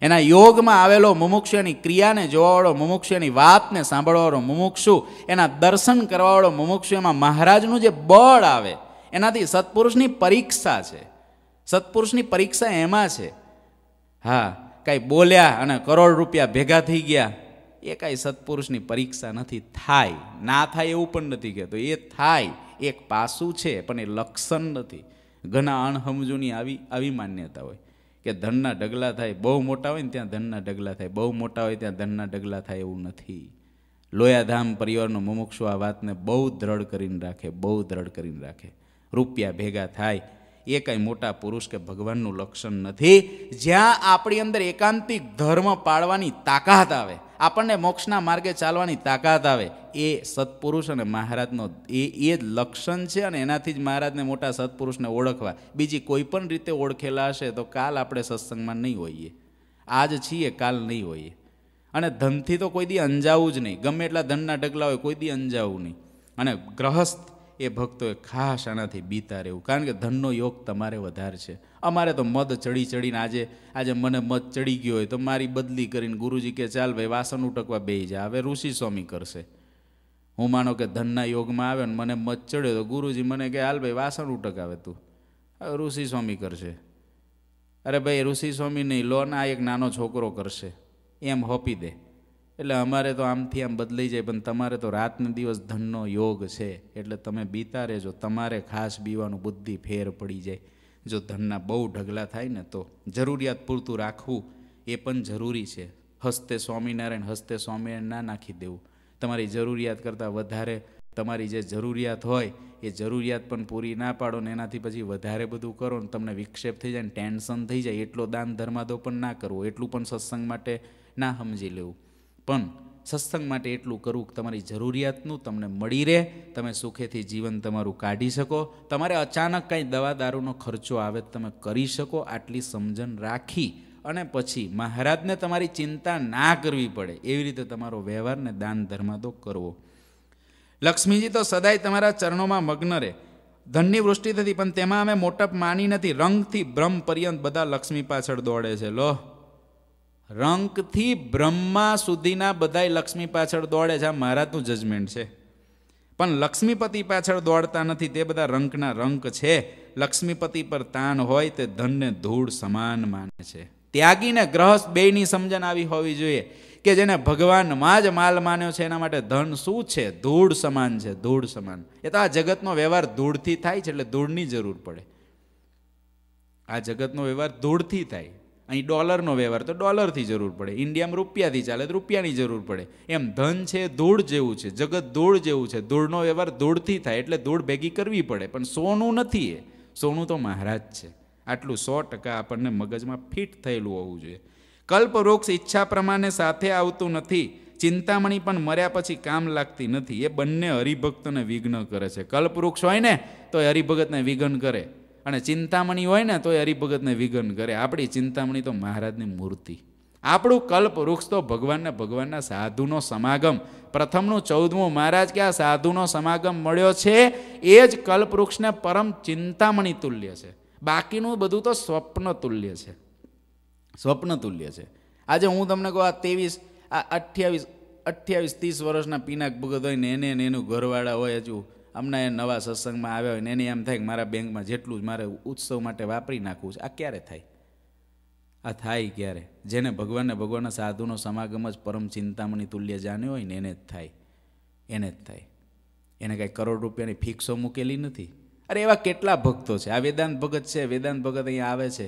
એના યોગમાં આવેલો મુમુક્ષુની ક્રિયાને જોવાવાળો મુમુક્ષની વાતને સાંભળવાવાળો મુમુક્ષુ એના દર્શન કરવાવાળો મુમુક્ષુ એમાં મહારાજનું જે બળ આવે એનાથી સત્પુરુષની પરીક્ષા છે સત્પુરુષની પરીક્ષા એમાં છે હા કાંઈ બોલ્યા અને કરોડ રૂપિયા ભેગા થઈ ગયા એ કાંઈ સત્પુરુષની પરીક્ષા નથી થાય ના થાય એવું પણ નથી કહેતો એ થાય એક પાસું છે પણ એ લક્ષણ નથી ઘણા અણહમજુની આવી આવી માન્યતા હોય કે ધનના ઢગલા થાય બહુ મોટા હોય ને ત્યાં ધનના ઢગલા થાય બહુ મોટા હોય ત્યાં ધનના ઢગલા થાય એવું નથી લોયાધામ પરિવારનો મુમુક્ષુ આ વાતને બહુ દ્રઢ કરીને રાખે બહુ દ્રઢ કરીને રાખે રૂપિયા ભેગા થાય એ કાંઈ મોટા પુરુષ કે ભગવાનનું લક્ષણ નથી જ્યાં આપણી અંદર એકાંતિક ધર્મ પાળવાની તાકાત આવે આપણને મોક્ષના માર્ગે ચાલવાની તાકાત આવે એ સત્પુરુષ અને મહારાજનો એ એ જ લક્ષણ છે અને એનાથી જ મહારાજને મોટા સત્પુરુષને ઓળખવા બીજી કોઈ પણ રીતે ઓળખેલા હશે તો કાલ આપણે સત્સંગમાં નહીં હોઈએ આજ છીએ કાલ નહીં હોઈએ અને ધનથી તો કોઈ દી અંજાવું જ નહીં ગમે એટલા ધનના ઢગલા હોય કોઈ દી અંજાવું નહીં અને ગ્રહસ્થ એ ભક્તોએ ખાસ આનાથી બીતા રહેવું કારણ કે ધનનો યોગ તમારે વધારે છે અમારે તો મદ ચડી ચડીને આજે આજે મને મદ ચડી ગયો હોય તો મારી બદલી કરીને ગુરુજી કે ચાલ ભાઈ વાસણ ઉટકવા બે જા હવે ઋષિ સ્વામી કરશે હું માનો કે ધનના યોગમાં આવે ને મને મત ચડ્યો તો ગુરુજી મને કે હાલ ભાઈ વાસણ ઉટકાવે તું હવે ઋષિ સ્વામી કરશે અરે ભાઈ ઋષિ સ્વામી નહીં લોન આ એક નાનો છોકરો કરશે એમ હોપી દે એટલે અમારે તો આમથી આમ બદલાઈ જાય પણ તમારે તો રાતનો દિવસ ધનનો યોગ છે એટલે તમે બીતા રહેજો તમારે ખાસ બીવાનું બુદ્ધિ ફેર પડી જાય જો ધનના બહુ ઢગલા થાય ને તો જરૂરિયાત પૂરતું રાખવું એ પણ જરૂરી છે હસ્તે સ્વામિનારાયણ હસ્તે સ્વામિનારાયણ ના નાખી દેવું તમારી જરૂરિયાત કરતાં વધારે તમારી જે જરૂરિયાત હોય એ જરૂરિયાત પણ પૂરી ના પાડો ને એનાથી પછી વધારે બધું કરો ને તમને વિક્ષેપ થઈ જાય ને ટેન્શન થઈ જાય એટલો દાન ધર્માદો પણ ના કરવો એટલું પણ સત્સંગ માટે ના સમજી લેવું પણ સત્સંગ માટે એટલું કરવું તમારી જરૂરિયાતનું તમને મળી રહે તમે સુખેથી જીવન તમારું કાઢી શકો તમારે અચાનક કાંઈ દવા દારૂનો ખર્ચો આવે તમે કરી શકો આટલી સમજણ રાખી અને પછી મહારાજને તમારી ચિંતા ના કરવી પડે એવી રીતે તમારો વ્યવહારને દાન તો કરવો લક્ષ્મીજી તો સદાય તમારા ચરણોમાં મગ્ન રહે ધનની વૃષ્ટિ થતી પણ તેમાં અમે મોટપ માની નથી રંગથી બ્રહ્મ પર્યંત બધા લક્ષ્મી પાછળ દોડે છે લોહ રંકથી બ્રહ્મા સુધીના બધાય લક્ષ્મી પાછળ દોડે છે આ મહારાજનું જજમેન્ટ છે પણ લક્ષ્મીપતિ પાછળ દોડતા નથી તે બધા રંકના રંક છે લક્ષ્મીપતિ પર તાન હોય તે ધનને ધૂળ સમાન માને છે ત્યાગીને ગ્રહસ્થ બેની સમજણ આવી હોવી જોઈએ કે જેને ભગવાનમાં જ માલ માન્યો છે એના માટે ધન શું છે ધૂળ સમાન છે ધૂળ સમાન એ તો આ જગતનો વ્યવહાર ધૂળથી થાય છે એટલે ધૂળની જરૂર પડે આ જગતનો વ્યવહાર ધૂળથી થાય અહીં ડોલરનો વ્યવહાર તો ડોલરથી જરૂર પડે ઇન્ડિયામાં રૂપિયાથી ચાલે તો રૂપિયાની જરૂર પડે એમ ધન છે ધૂળ જેવું છે જગત ધૂળ જેવું છે ધૂળનો વ્યવહાર ધૂળથી થાય એટલે ધૂળ ભેગી કરવી પડે પણ સોનું નથી એ સોનું તો મહારાજ છે આટલું સો ટકા આપણને મગજમાં ફિટ થયેલું હોવું જોઈએ કલ્પવૃક્ષ ઈચ્છા પ્રમાણે સાથે આવતું નથી ચિંતામણી પણ મર્યા પછી કામ લાગતી નથી એ બંને હરિભક્તને વિઘ્ન કરે છે કલ્પવૃક્ષ હોય ને તો એ હરિભગતને વિઘ્ન કરે અને ચિંતામણી હોય ને તોય હરિભગતને વિઘન કરે આપણી ચિંતામણી તો મહારાજની મૂર્તિ આપણું કલ્પ વૃક્ષ તો ભગવાનને ભગવાનના સાધુનો સમાગમ પ્રથમનું ચૌદમું મહારાજ કે આ સાધુનો સમાગમ મળ્યો છે એ જ કલ્પ વૃક્ષને પરમ ચિંતામણી તુલ્ય છે બાકીનું બધું તો સ્વપ્ન તુલ્ય છે સ્વપ્ન તુલ્ય છે આજે હું તમને કહું આ ત્રેવીસ આ અઠ્યાવીસ અઠ્યાવીસ ત્રીસ વર્ષના પીનાક ભગત હોય ને એને એનું ઘરવાળા હોય હજુ હમણાં એ નવા સત્સંગમાં આવ્યા હોય ને એને એમ થાય કે મારા બેંકમાં જેટલું જ મારે ઉત્સવ માટે વાપરી નાખવું છે આ ક્યારે થાય આ થાય ક્યારે જેને ભગવાનને ભગવાનના સાધુનો સમાગમ જ પરમ ચિંતામણી તુલ્ય જાણ્યો હોય ને એને જ થાય એને જ થાય એને કાંઈ કરોડ રૂપિયાની ફિક્સો મૂકેલી નથી અરે એવા કેટલા ભક્તો છે આ વેદાંત ભગત છે વેદાંત ભગત અહીંયા આવે છે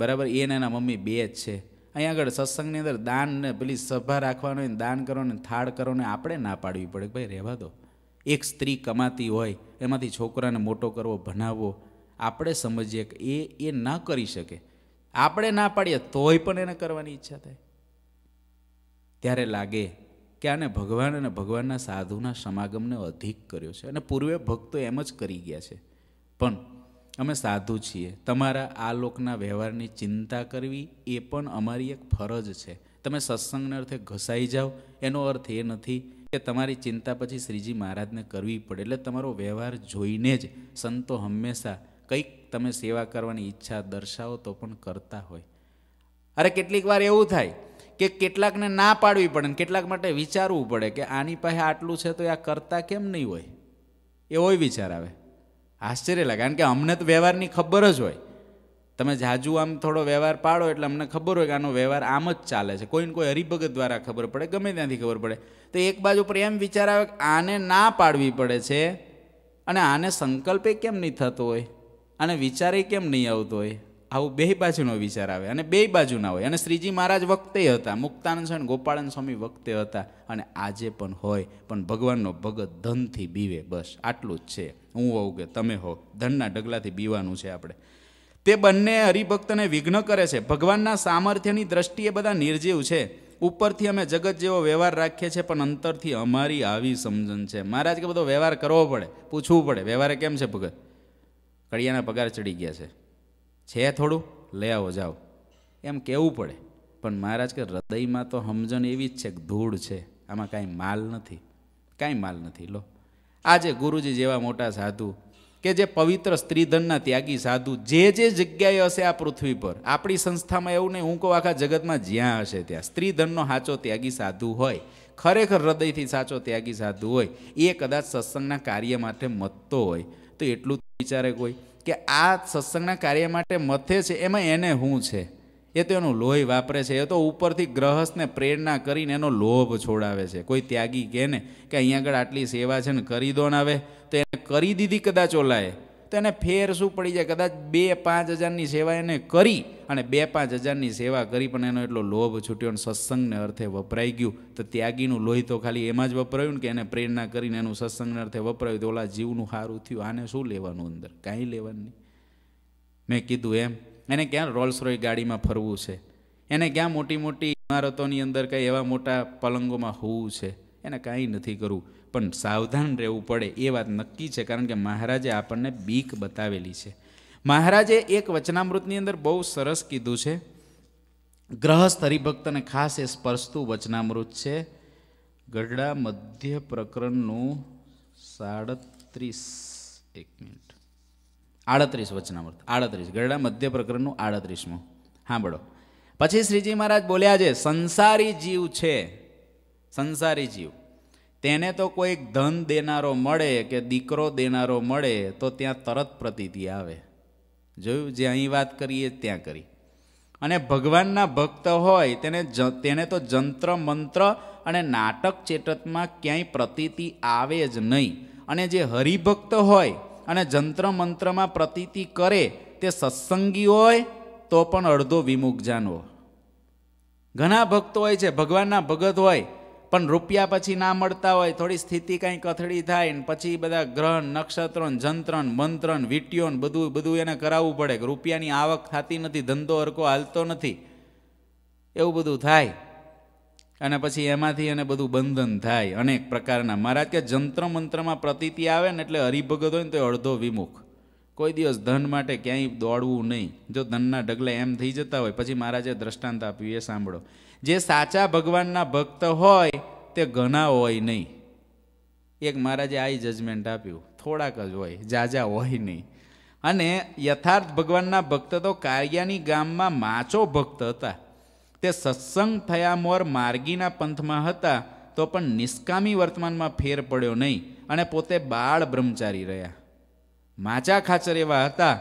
બરાબર એને એના મમ્મી બે જ છે અહીંયા આગળ સત્સંગની અંદર દાન ને પેલી સભા રાખવાનો દાન કરો ને થાળ કરો ને આપણે ના પાડવી પડે ભાઈ રહેવા દો એક સ્ત્રી કમાતી હોય એમાંથી છોકરાને મોટો કરવો ભણાવવો આપણે સમજીએ કે એ એ ના કરી શકે આપણે ના પાડીએ તોય પણ એને કરવાની ઈચ્છા થાય ત્યારે લાગે કે આને ભગવાન અને ભગવાનના સાધુના સમાગમને અધિક કર્યો છે અને પૂર્વે ભક્તો એમ જ કરી ગયા છે પણ અમે સાધુ છીએ તમારા આ લોકના વ્યવહારની ચિંતા કરવી એ પણ અમારી એક ફરજ છે તમે સત્સંગના અર્થે ઘસાઈ જાઓ એનો અર્થ એ નથી કે તમારી ચિંતા પછી શ્રીજી મહારાજને કરવી પડે એટલે તમારો વ્યવહાર જોઈને જ સંતો હંમેશા કંઈક તમે સેવા કરવાની ઈચ્છા દર્શાવો તો પણ કરતા હોય અરે કેટલીક વાર એવું થાય કે કેટલાકને ના પાડવી પડે કેટલાક માટે વિચારવું પડે કે આની પાસે આટલું છે તો આ કરતા કેમ નહીં હોય એવો વિચાર આવે આશ્ચર્ય લાગે કારણ કે અમને તો વ્યવહારની ખબર જ હોય તમે જાજુ આમ થોડો વ્યવહાર પાડો એટલે અમને ખબર હોય કે આનો વ્યવહાર આમ જ ચાલે છે કોઈને કોઈ હરિભગત દ્વારા ખબર પડે ગમે ત્યાંથી ખબર પડે તો એક બાજુ પર એમ વિચાર આવે કે આને ના પાડવી પડે છે અને આને સંકલ્પે કેમ નહીં થતો હોય આને વિચારે કેમ નહીં આવતો હોય આવું બે બાજુનો વિચાર આવે અને બે બાજુના હોય અને શ્રીજી મહારાજ વખતે હતા મુક્તાનંદ સ્વામી ગોપાળન સ્વામી વખતે હતા અને આજે પણ હોય પણ ભગવાનનો ભગત ધનથી બીવે બસ આટલું જ છે હું હોઉં કે તમે હો ધનના ઢગલાથી બીવાનું છે આપણે તે બંને હરિભક્તને વિઘ્ન કરે છે ભગવાનના સામર્થ્યની દ્રષ્ટિએ બધા નિર્જીવ છે ઉપરથી અમે જગત જેવો વ્યવહાર રાખીએ છીએ પણ અંતરથી અમારી આવી સમજણ છે મહારાજ કે બધો વ્યવહાર કરવો પડે પૂછવું પડે વ્યવહારે કેમ છે ભગત કડિયાના પગાર ચડી ગયા છે છે થોડું લઈ આવો જાઓ એમ કહેવું પડે પણ મહારાજ કે હૃદયમાં તો સમજણ એવી જ છે કે ધૂળ છે આમાં કાંઈ માલ નથી કાંઈ માલ નથી લો આજે ગુરુજી જેવા મોટા સાધુ કે જે પવિત્ર સ્ત્રીધનના ત્યાગી સાધુ જે જે જગ્યાએ હશે આ પૃથ્વી પર આપણી સંસ્થામાં એવું નહીં હું કહું આખા જગતમાં જ્યાં હશે ત્યાં સ્ત્રીધનનો સાચો ત્યાગી સાધુ હોય ખરેખર હૃદયથી સાચો ત્યાગી સાધુ હોય એ કદાચ સત્સંગના કાર્ય માટે મતતો હોય તો એટલું જ વિચારે કોઈ કે આ સત્સંગના કાર્ય માટે મથે છે એમાં એને શું છે એ તો એનું લોહી વાપરે છે એ તો ઉપરથી ગ્રહસ્થને પ્રેરણા કરીને એનો લોભ છોડાવે છે કોઈ ત્યાગી કહે ને કે અહીંયા આગળ આટલી સેવા છે ને કરી દો ને આવે તો એને કરી દીધી કદાચ ઓલાએ તો એને ફેર શું પડી જાય કદાચ બે પાંચ હજારની સેવા એને કરી અને બે પાંચ હજારની સેવા કરી પણ એનો એટલો લોભ છૂટ્યો અને સત્સંગને અર્થે વપરાઈ ગયું તો ત્યાગીનું લોહી તો ખાલી એમાં જ વપરાયું ને કે એને પ્રેરણા કરીને એનું સત્સંગને અર્થે વપરાયું તો ઓલા જીવનું સારું થયું આને શું લેવાનું અંદર કાંઈ લેવાનું નહીં મેં કીધું એમ એને ક્યાં રોલ્સ રોય ગાડીમાં ફરવું છે એને ક્યાં મોટી મોટી ઇમારતોની અંદર કંઈ એવા મોટા પલંગોમાં હોવું છે એને કાંઈ નથી કરવું પણ સાવધાન રહેવું પડે એ વાત નક્કી છે કારણ કે મહારાજે આપણને બીક બતાવેલી છે મહારાજે એક વચનામૃતની અંદર બહુ સરસ કીધું છે ગ્રહસ્થ હરિભક્તને ખાસ એ સ્પર્શતું વચનામૃત છે ગઢડા મધ્ય પ્રકરણનું સાડત્રીસ એક મિનિટ આડત્રીસ વચનામૃત આડત્રીસ ગરડા મધ્ય પ્રકરણનું આડત્રીસમું સાંભળો પછી શ્રીજી મહારાજ બોલ્યા છે સંસારી જીવ છે સંસારી જીવ તેને તો કોઈક ધન દેનારો મળે કે દીકરો દેનારો મળે તો ત્યાં તરત પ્રતીતિ આવે જોયું જે અહીં વાત કરીએ ત્યાં કરી અને ભગવાનના ભક્ત હોય તેને તેને તો જંત્ર મંત્ર અને નાટક ચેટકમાં ક્યાંય પ્રતીતિ આવે જ નહીં અને જે હરિભક્ત હોય અને જંત્ર મંત્રમાં પ્રતીતિ કરે તે સત્સંગી હોય તો પણ અડધો વિમુખ જાનવો ઘણા ભક્તો હોય છે ભગવાનના ભગત હોય પણ રૂપિયા પછી ના મળતા હોય થોડી સ્થિતિ કાંઈ કથળી થાય ને પછી બધા ગ્રહ નક્ષત્ર જંત્રન મંત્રન વીટ્યોન બધું બધું એને કરાવવું પડે રૂપિયાની આવક થતી નથી ધંધો હરકો હાલતો નથી એવું બધું થાય અને પછી એમાંથી એને બધું બંધન થાય અનેક પ્રકારના મહારાજ કે જંત્ર મંત્રમાં પ્રતીતિ આવે ને એટલે હરિભગત હોય ને તો અડધો વિમુખ કોઈ દિવસ ધન માટે ક્યાંય દોડવું નહીં જો ધનના ડગલે એમ થઈ જતા હોય પછી મહારાજે દ્રષ્ટાંત આપ્યું એ સાંભળો જે સાચા ભગવાનના ભક્ત હોય તે ઘણા હોય નહીં એક મહારાજે આઈ જજમેન્ટ આપ્યું થોડાક જ હોય જાજા હોય નહીં અને યથાર્થ ભગવાનના ભક્ત તો કાર્યાની ગામમાં માચો ભક્ત હતા તે સત્સંગ થયા મોર માર્ગીના પંથમાં હતા તો પણ નિષ્કામી વર્તમાનમાં ફેર પડ્યો નહીં અને પોતે બાળ બ્રહ્મચારી રહ્યા માચા ખાચર એવા હતા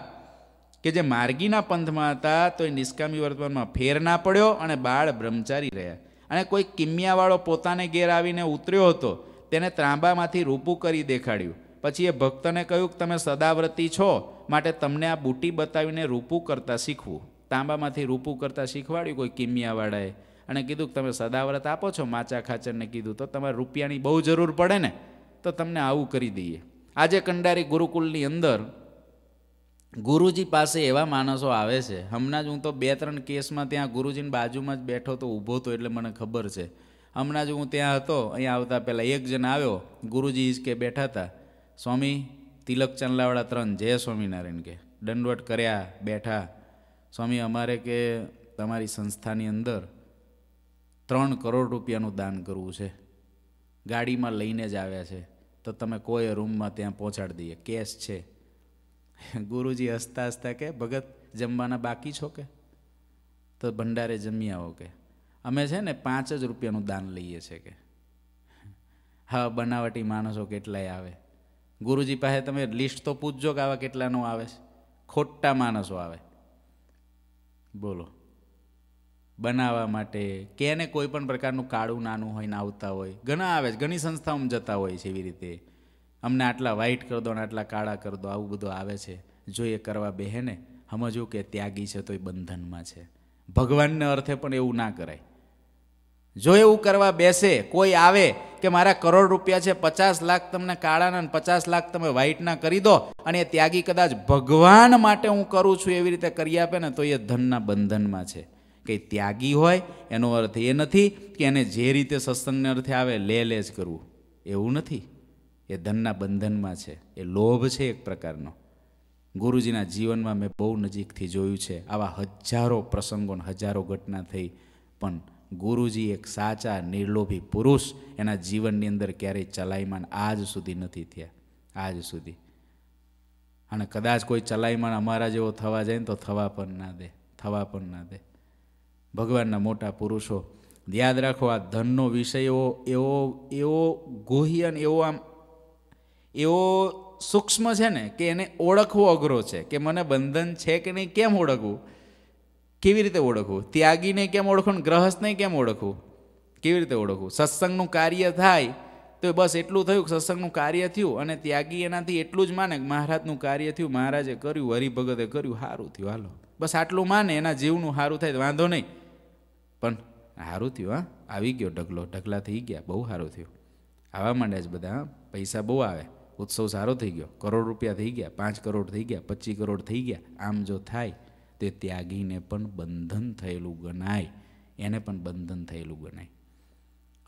કે જે માર્ગીના પંથમાં હતા તો એ નિષ્કામી વર્તમાનમાં ફેર ના પડ્યો અને બાળ બ્રહ્મચારી રહ્યા અને કોઈ કિમિયાવાળો પોતાને ઘેર આવીને ઉતર્યો હતો તેને ત્રાંબામાંથી રૂપું કરી દેખાડ્યું પછી એ ભક્તને કહ્યું કે તમે સદાવ્રતી છો માટે તમને આ બુટી બતાવીને રૂપું કરતા શીખવું તાંબામાંથી રૂપું કરતાં શીખવાડ્યું કોઈ કિમિયાવાળાએ અને કીધું કે તમે સદાવ્રત આપો છો માચા ખાચરને કીધું તો તમારે રૂપિયાની બહુ જરૂર પડે ને તો તમને આવું કરી દઈએ આજે કંડારી ગુરુકુલની અંદર ગુરુજી પાસે એવા માણસો આવે છે હમણાં જ હું તો બે ત્રણ કેસમાં ત્યાં ગુરુજીની બાજુમાં જ બેઠો તો ઊભો હતો એટલે મને ખબર છે હમણાં જ હું ત્યાં હતો અહીંયા આવતા પહેલાં એક જણ આવ્યો ગુરુજી કે બેઠા હતા સ્વામી તિલક ચાંદલાવાળા ત્રણ જય સ્વામિનારાયણ કે દંડવટ કર્યા બેઠા સ્વામી અમારે કે તમારી સંસ્થાની અંદર ત્રણ કરોડ રૂપિયાનું દાન કરવું છે ગાડીમાં લઈને જ આવ્યા છે તો તમે કોઈ રૂમમાં ત્યાં પહોંચાડી દઈએ કેશ છે ગુરુજી હસતા હસતા કે ભગત જમવાના બાકી છો કે તો ભંડારે જમી આવો કે અમે છે ને પાંચ જ રૂપિયાનું દાન લઈએ છીએ કે હા બનાવટી માણસો કેટલાય આવે ગુરુજી પાસે તમે લિસ્ટ તો પૂછજો કે આવા કેટલાનો આવે છે ખોટા માણસો આવે બોલો બનાવવા માટે કે એને કોઈ પણ પ્રકારનું કાળું નાનું હોય ને આવતા હોય ઘણા આવે છે ઘણી સંસ્થાઓમાં જતા હોય છે એવી રીતે અમને આટલા વ્હાઈટ કરી દો અને આટલા કાળા કરી દો આવું બધું આવે છે જો એ કરવા બેહે ને સમજવું કે ત્યાગી છે તો એ બંધનમાં છે ભગવાનને અર્થે પણ એવું ના કરાય જો એવું કરવા બેસે કોઈ આવે કે મારા કરોડ રૂપિયા છે પચાસ લાખ તમને કાળાના અને પચાસ લાખ તમે વ્હાઇટના કરી દો અને એ ત્યાગી કદાચ ભગવાન માટે હું કરું છું એવી રીતે કરી આપે ને તો એ ધનના બંધનમાં છે કે ત્યાગી હોય એનો અર્થ એ નથી કે એને જે રીતે સત્સંગને અર્થે આવે લે લે જ કરવું એવું નથી એ ધનના બંધનમાં છે એ લોભ છે એક પ્રકારનો ગુરુજીના જીવનમાં મેં બહુ નજીકથી જોયું છે આવા હજારો પ્રસંગો હજારો ઘટના થઈ પણ ગુરુજી એક સાચા નિર્લોભી પુરુષ એના જીવનની અંદર ક્યારેય ચલાયમાન આજ સુધી નથી થયા આજ સુધી અને કદાચ કોઈ ચલાયમાન અમારા જેવો થવા જાય ને તો થવા પણ ના દે થવા પણ ના દે ભગવાનના મોટા પુરુષો યાદ રાખો આ ધનનો વિષય એવો એવો એવો ગુહ્ય અને એવો આમ એવો સૂક્ષ્મ છે ને કે એને ઓળખવો અઘરો છે કે મને બંધન છે કે નહીં કેમ ઓળખવું કેવી રીતે ઓળખવું ત્યાગીને કેમ ઓળખવું ગ્રહસ્થને કેમ ઓળખવું કેવી રીતે ઓળખવું સત્સંગનું કાર્ય થાય તો બસ એટલું થયું કે સત્સંગનું કાર્ય થયું અને ત્યાગી એનાથી એટલું જ માને કે મહારાજનું કાર્ય થયું મહારાજે કર્યું હરિભગતે કર્યું સારું થયું હાલો બસ આટલું માને એના જીવનું સારું થાય વાંધો નહીં પણ સારું થયું હા આવી ગયો ઢગલો ઢગલા થઈ ગયા બહુ સારું થયું આવા માંડ્યા જ બધા પૈસા બહુ આવે ઉત્સવ સારો થઈ ગયો કરોડ રૂપિયા થઈ ગયા પાંચ કરોડ થઈ ગયા પચીસ કરોડ થઈ ગયા આમ જો થાય તે ત્યાગીને પણ બંધન થયેલું ગણાય એને પણ બંધન થયેલું ગણાય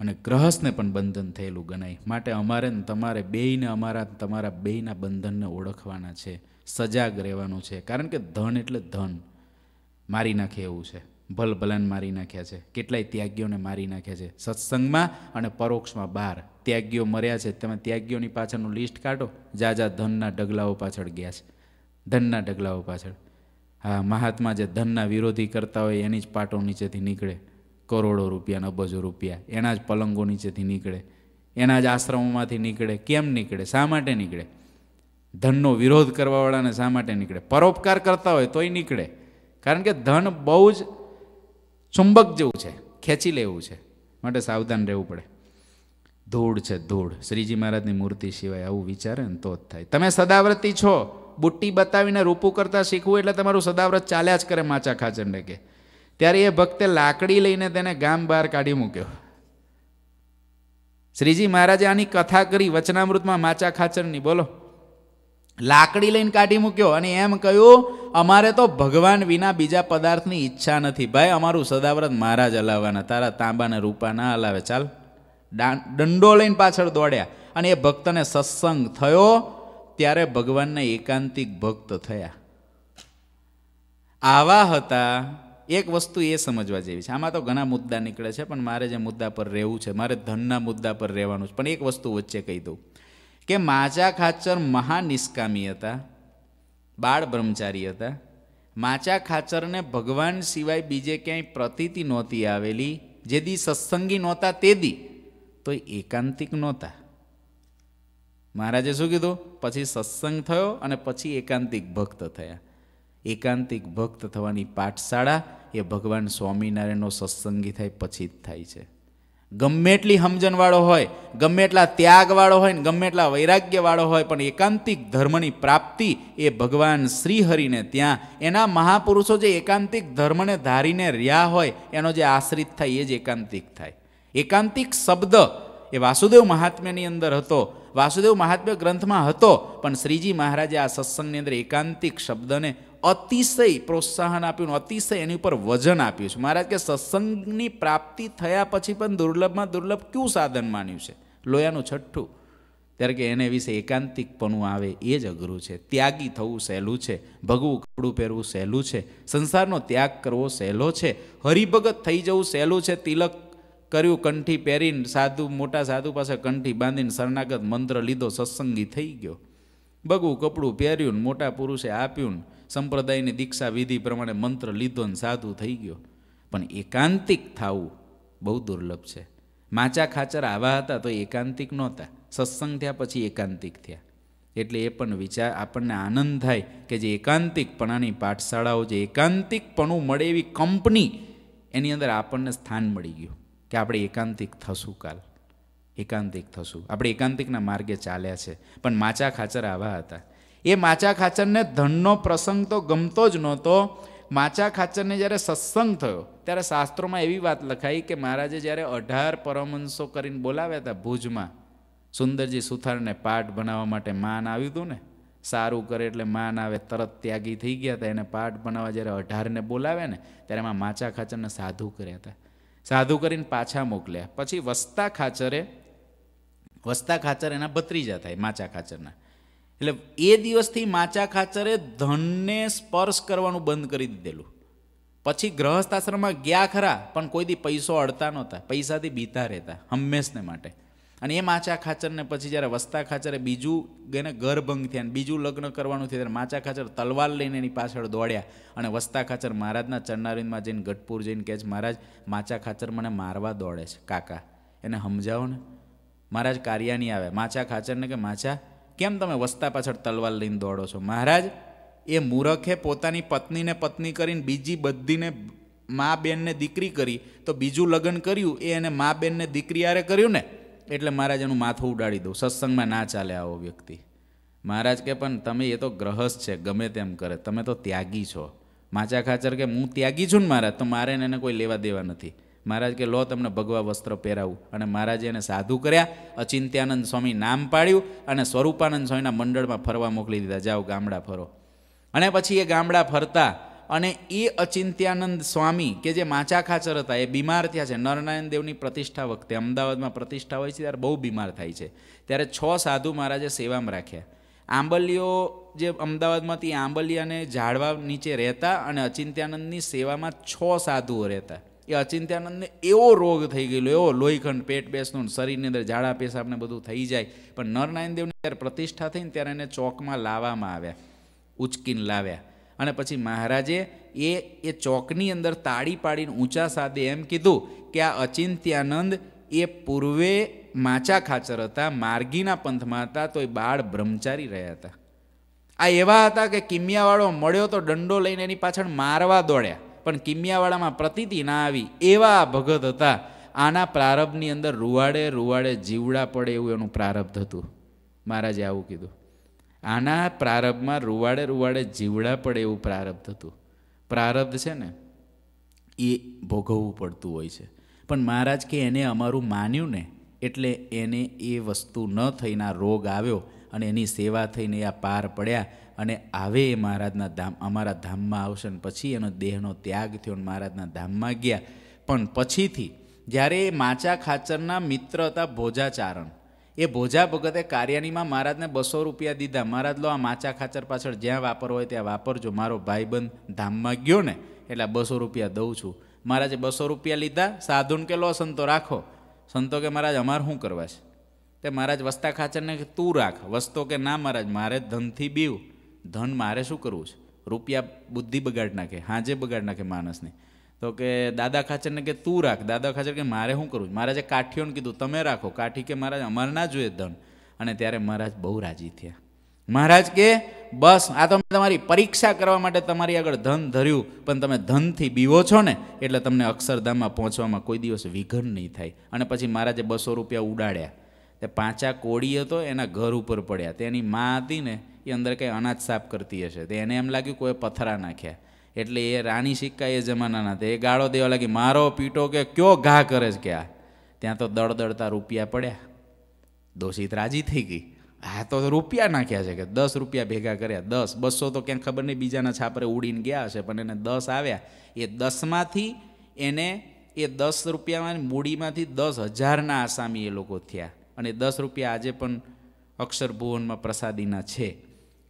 અને ગ્રહસ્થને પણ બંધન થયેલું ગણાય માટે અમારે ને તમારે બેયને અમારા તમારા બેયના બંધનને ઓળખવાના છે સજાગ રહેવાનું છે કારણ કે ધન એટલે ધન મારી નાખે એવું છે ભલ ભલાન મારી નાખ્યા છે કેટલાય ત્યાગીઓને મારી નાખ્યા છે સત્સંગમાં અને પરોક્ષમાં બહાર ત્યાગીઓ મર્યા છે તમે ત્યાગીઓની પાછળનું લિસ્ટ કાઢો જા જા ધનના ઢગલાઓ પાછળ ગયા છે ધનના ઢગલાઓ પાછળ હા મહાત્મા જે ધનના વિરોધી કરતા હોય એની જ પાટો નીચેથી નીકળે કરોડો રૂપિયાના અબજો રૂપિયા એના જ પલંગો નીચેથી નીકળે એના જ આશ્રમોમાંથી નીકળે કેમ નીકળે શા માટે નીકળે ધનનો વિરોધ કરવાવાળાને શા માટે નીકળે પરોપકાર કરતા હોય તોય નીકળે કારણ કે ધન બહુ જ ચુંબક જેવું છે ખેંચી લેવું છે માટે સાવધાન રહેવું પડે ધૂળ છે ધૂળ શ્રીજી મહારાજની મૂર્તિ સિવાય આવું વિચારે ને તો જ થાય તમે સદાવ્રતી છો બુટ્ટી બતાવીને રૂપું કરતાં શીખવું એટલે તમારું સદાવ્રત ચાલ્યા જ કરે માચા ખાચંડે કે ત્યારે એ ભક્તે લાકડી લઈને તેને ગામ બહાર કાઢી મૂક્યો શ્રીજી મહારાજે આની કથા કરી વચનામૃતમાં માચા ખાચરની બોલો લાકડી લઈને કાઢી મૂક્યો અને એમ કહ્યું અમારે તો ભગવાન વિના બીજા પદાર્થની ઈચ્છા નથી ભાઈ અમારું સદાવ્રત મહારાજ હલાવવાના તારા તાંબાને રૂપા ના હલાવે ચાલ દંડો લઈને પાછળ દોડ્યા અને એ ભક્તને સત્સંગ થયો ત્યારે ભગવાનના એકાંતિક ભક્ત થયા આવા હતા એક વસ્તુ એ સમજવા જેવી છે આમાં તો ઘણા મુદ્દા નીકળે છે પણ મારે જે મુદ્દા પર રહેવું છે મારે ધનના મુદ્દા પર રહેવાનું છે પણ એક વસ્તુ વચ્ચે કહી દઉં કે માચા ખાચર મહાનિષ્કામી હતા બાળ બ્રહ્મચારી હતા માચા ખાચરને ભગવાન સિવાય બીજે ક્યાંય પ્રતીતિ નહોતી આવેલી જે દી સત્સંગી નહોતા તે દી તો એકાંતિક નહોતા મહારાજે શું કીધું પછી સત્સંગ થયો અને પછી એકાંતિક ભક્ત થયા એકાંતિક ભક્ત થવાની પાઠશાળા એ ભગવાન સ્વામિનારાયણનો સત્સંગી થાય પછી જ થાય છે ગમે એટલી સમજણવાળો હોય ગમે એટલા ત્યાગવાળો હોય ને ગમે એટલા વૈરાગ્યવાળો હોય પણ એકાંતિક ધર્મની પ્રાપ્તિ એ ભગવાન શ્રીહરિને ત્યાં એના મહાપુરુષો જે એકાંતિક ધર્મને ધારીને રહ્યા હોય એનો જે આશ્રિત થાય એ જ એકાંતિક થાય એકાંતિક શબ્દ એ વાસુદેવ મહાત્મ્યની અંદર હતો વાસુદેવ મહાત્મ્ય ગ્રંથમાં હતો પણ શ્રીજી મહારાજે આ સત્સંગની અંદર એકાંતિક શબ્દને અતિશય પ્રોત્સાહન આપ્યું અતિશય એની ઉપર વજન આપ્યું છે મહારાજ કે સત્સંગની પ્રાપ્તિ થયા પછી પણ દુર્લભમાં દુર્લભ કયું સાધન માન્યું છે લોયાનું છઠ્ઠું ત્યારે કે એને વિશે એકાંતિકપણું આવે એ જ અઘરું છે ત્યાગી થવું સહેલું છે ભગવું કપડું પહેરવું સહેલું છે સંસારનો ત્યાગ કરવો સહેલો છે હરિભગત થઈ જવું સહેલું છે તિલક કર્યું કંઠી પહેરીને સાધુ મોટા સાધુ પાસે કંઠી બાંધીને શરણાગત મંત્ર લીધો સત્સંગી થઈ ગયો બગવું કપડું પહેર્યું ને મોટા પુરુષે આપ્યું ને સંપ્રદાયની દીક્ષા વિધિ પ્રમાણે મંત્ર લીધો ને સાધુ થઈ ગયો પણ એકાંતિક થવું બહુ દુર્લભ છે માચા ખાચર આવા હતા તો એકાંતિક નહોતા સત્સંગ થયા પછી એકાંતિક થયા એટલે એ પણ વિચાર આપણને આનંદ થાય કે જે એકાંતિકપણાની પાઠશાળાઓ જે એકાંતિકપણું મળે એવી કંપની એની અંદર આપણને સ્થાન મળી ગયું કે આપણે એકાંતિક થશું કાલ એકાંતિક થશું આપણે એકાંતિકના માર્ગે ચાલ્યા છે પણ માચા ખાચર આવા હતા એ માચા ખાચરને ધનનો પ્રસંગ તો ગમતો જ નહોતો માચા ખાચરને જ્યારે સત્સંગ થયો ત્યારે શાસ્ત્રોમાં એવી વાત લખાઈ કે મહારાજે જ્યારે અઢાર પરમહંસો કરીને બોલાવ્યા હતા ભુજમાં સુંદરજી સુથારને પાઠ બનાવવા માટે માન આવ્યું હતું ને સારું કરે એટલે માન આવે તરત ત્યાગી થઈ ગયા હતા એને પાઠ બનાવવા જ્યારે અઢારને બોલાવ્યા ને ત્યારે એમાં માચા ખાચરને સાધુ કર્યા હતા સાધુ કરીને પાછા મોકલ્યા પછી વસ્તા ખાચરે વસ્તા ખાચર એના ભત્રીજા થાય માચા ખાચરના એટલે એ દિવસથી માચા ખાચરે ધનને સ્પર્શ કરવાનું બંધ કરી દીધેલું પછી ગ્રહસ્થાશ્રમમાં ગયા ખરા પણ કોઈ દી પૈસો અડતા નહોતા પૈસાથી બીતા રહેતા હંમેશને માટે અને એ માચા ખાચરને પછી જ્યારે વસ્તા ખાચરે બીજું એને ઘરભંગ થયા અને બીજું લગ્ન કરવાનું થયું ત્યારે માચા ખાચર તલવાર લઈને એની પાછળ દોડ્યા અને વસ્તા ખાચર મહારાજના ચરનારીમાં જઈને ગઢપુર જઈને કહે છે મહારાજ માચા ખાચર મને મારવા દોડે છે કાકા એને સમજાવો ને મહારાજ કાર્યાની આવે માછા ખાચરને કે માછા કેમ તમે વસ્તા પાછળ તલવાર લઈને દોડો છો મહારાજ એ મૂરખે પોતાની પત્નીને પત્ની કરીને બીજી બધીને મા બેનને દીકરી કરી તો બીજું લગ્ન કર્યું એ એને મા બેનને દીકરી આરે કર્યું ને એટલે મહારાજ એનું માથું ઉડાડી દઉં સત્સંગમાં ના ચાલે આવો વ્યક્તિ મહારાજ કે પણ તમે એ તો ગ્રહસ્થ છે ગમે તેમ કરે તમે તો ત્યાગી છો માચા ખાચર કે હું ત્યાગી છું ને મહારાજ તો મારે એને કોઈ લેવા દેવા નથી મહારાજ કે લો તમને ભગવા વસ્ત્ર પહેરાવું અને મહારાજે એને સાધુ કર્યા અચિંત્યાનંદ સ્વામી નામ પાડ્યું અને સ્વરૂપાનંદ સ્વામીના મંડળમાં ફરવા મોકલી દીધા જાઓ ગામડા ફરો અને પછી એ ગામડા ફરતા અને એ અચિંત્યાનંદ સ્વામી કે જે માચા ખાચર હતા એ બીમાર થયા છે નરનારાયણ દેવની પ્રતિષ્ઠા વખતે અમદાવાદમાં પ્રતિષ્ઠા હોય છે ત્યારે બહુ બીમાર થાય છે ત્યારે છ સાધુ મહારાજે સેવામાં રાખ્યા આંબલીઓ જે અમદાવાદમાંથી આંબલિયાને ઝાડવા નીચે રહેતા અને અચિંત્યાનંદની સેવામાં છ સાધુઓ રહેતા એ અચિંત્યાનંદને એવો રોગ થઈ ગયેલો એવો લોહીખંડ પેટ બેસનું શરીરની અંદર ઝાડા પેશાબને બધું થઈ જાય પણ નરનારાયણ દેવની ત્યારે પ્રતિષ્ઠા થઈને ત્યારે એને ચોકમાં લાવવામાં આવ્યા ઉચકીને લાવ્યા અને પછી મહારાજે એ એ ચોકની અંદર તાળી પાડીને ઊંચા સાદે એમ કીધું કે આ અચિંત્યાનંદ એ પૂર્વે માચા ખાચર હતા માર્ગીના પંથમાં હતા તો એ બાળ બ્રહ્મચારી રહ્યા હતા આ એવા હતા કે કિમિયાવાળો મળ્યો તો દંડો લઈને એની પાછળ મારવા દોડ્યા પણ કિમિયાવાળામાં પ્રતીતિ ના આવી એવા ભગત હતા આના પ્રારબ્ધની અંદર રૂવાડે રૂવાડે જીવડા પડે એવું એનું પ્રારબ્ધ હતું મહારાજે આવું કીધું આના પ્રારબ્ધમાં રૂવાડે રૂવાડે જીવડા પડે એવું પ્રારબ્ધ હતું પ્રારબ્ધ છે ને એ ભોગવવું પડતું હોય છે પણ મહારાજ કે એને અમારું માન્યું ને એટલે એને એ વસ્તુ ન થઈને આ રોગ આવ્યો અને એની સેવા થઈને આ પાર પડ્યા અને આવે એ મહારાજના ધામ અમારા ધામમાં આવશે ને પછી એનો દેહનો ત્યાગ થયો અને મહારાજના ધામમાં ગયા પણ પછીથી જ્યારે એ માચા ખાચરના મિત્ર હતા ભોજાચારણ એ ભોજા ભગતે કાર્યાનીમાં મહારાજને બસો રૂપિયા દીધા મહારાજ લો આ માચા ખાચર પાછળ જ્યાં વાપર હોય ત્યાં વાપરજો મારો ભાઈબંધ ધામમાં ગયો ને એટલે બસો રૂપિયા દઉં છું મહારાજે બસો રૂપિયા લીધા સાધુન કે લો સંતો રાખો સંતો કે મહારાજ અમારે શું કરવા છે તે મહારાજ વસ્તા ખાચરને તું રાખ વસ્તો કે ના મહારાજ મારે ધનથી બીવ ધન મારે શું કરવું છે રૂપિયા બુદ્ધિ બગાડ નાખે હાજે બગાડ નાખે માણસને તો કે દાદા ખાચરને કે તું રાખ દાદા ખાચર કે મારે શું કરવું મહારાજે કાઠીઓને કીધું તમે રાખો કાઠી કે મહારાજ અમારે ના જોઈએ ધન અને ત્યારે મહારાજ બહુ રાજી થયા મહારાજ કે બસ આ તો તમારી પરીક્ષા કરવા માટે તમારી આગળ ધન ધર્યું પણ તમે ધનથી બીવો છો ને એટલે તમને અક્ષરધામમાં પહોંચવામાં કોઈ દિવસ વિઘન નહીં થાય અને પછી મહારાજે બસો રૂપિયા ઉડાડ્યા તે પાંચા કોળી હતો એના ઘર ઉપર પડ્યા તેની મા હતી ને એ અંદર કંઈ અનાજ સાફ કરતી હશે તો એને એમ લાગ્યું કોઈ પથરા નાખ્યા એટલે એ રાણી સિક્કા એ જમાનાના તે એ ગાળો દેવા લાગી મારો પીટો કે કયો ઘા કરે છે કે આ ત્યાં તો દળદળતા રૂપિયા પડ્યા દોષિત રાજી થઈ ગઈ હા તો રૂપિયા નાખ્યા છે કે દસ રૂપિયા ભેગા કર્યા દસ બસો તો ક્યાંક ખબર નહીં બીજાના છાપરે ઉડીને ગયા હશે પણ એને દસ આવ્યા એ દસમાંથી એને એ દસ રૂપિયામાં મૂડીમાંથી દસ હજારના આસામી એ લોકો થયા અને દસ રૂપિયા આજે પણ અક્ષરભુવનમાં પ્રસાદીના છે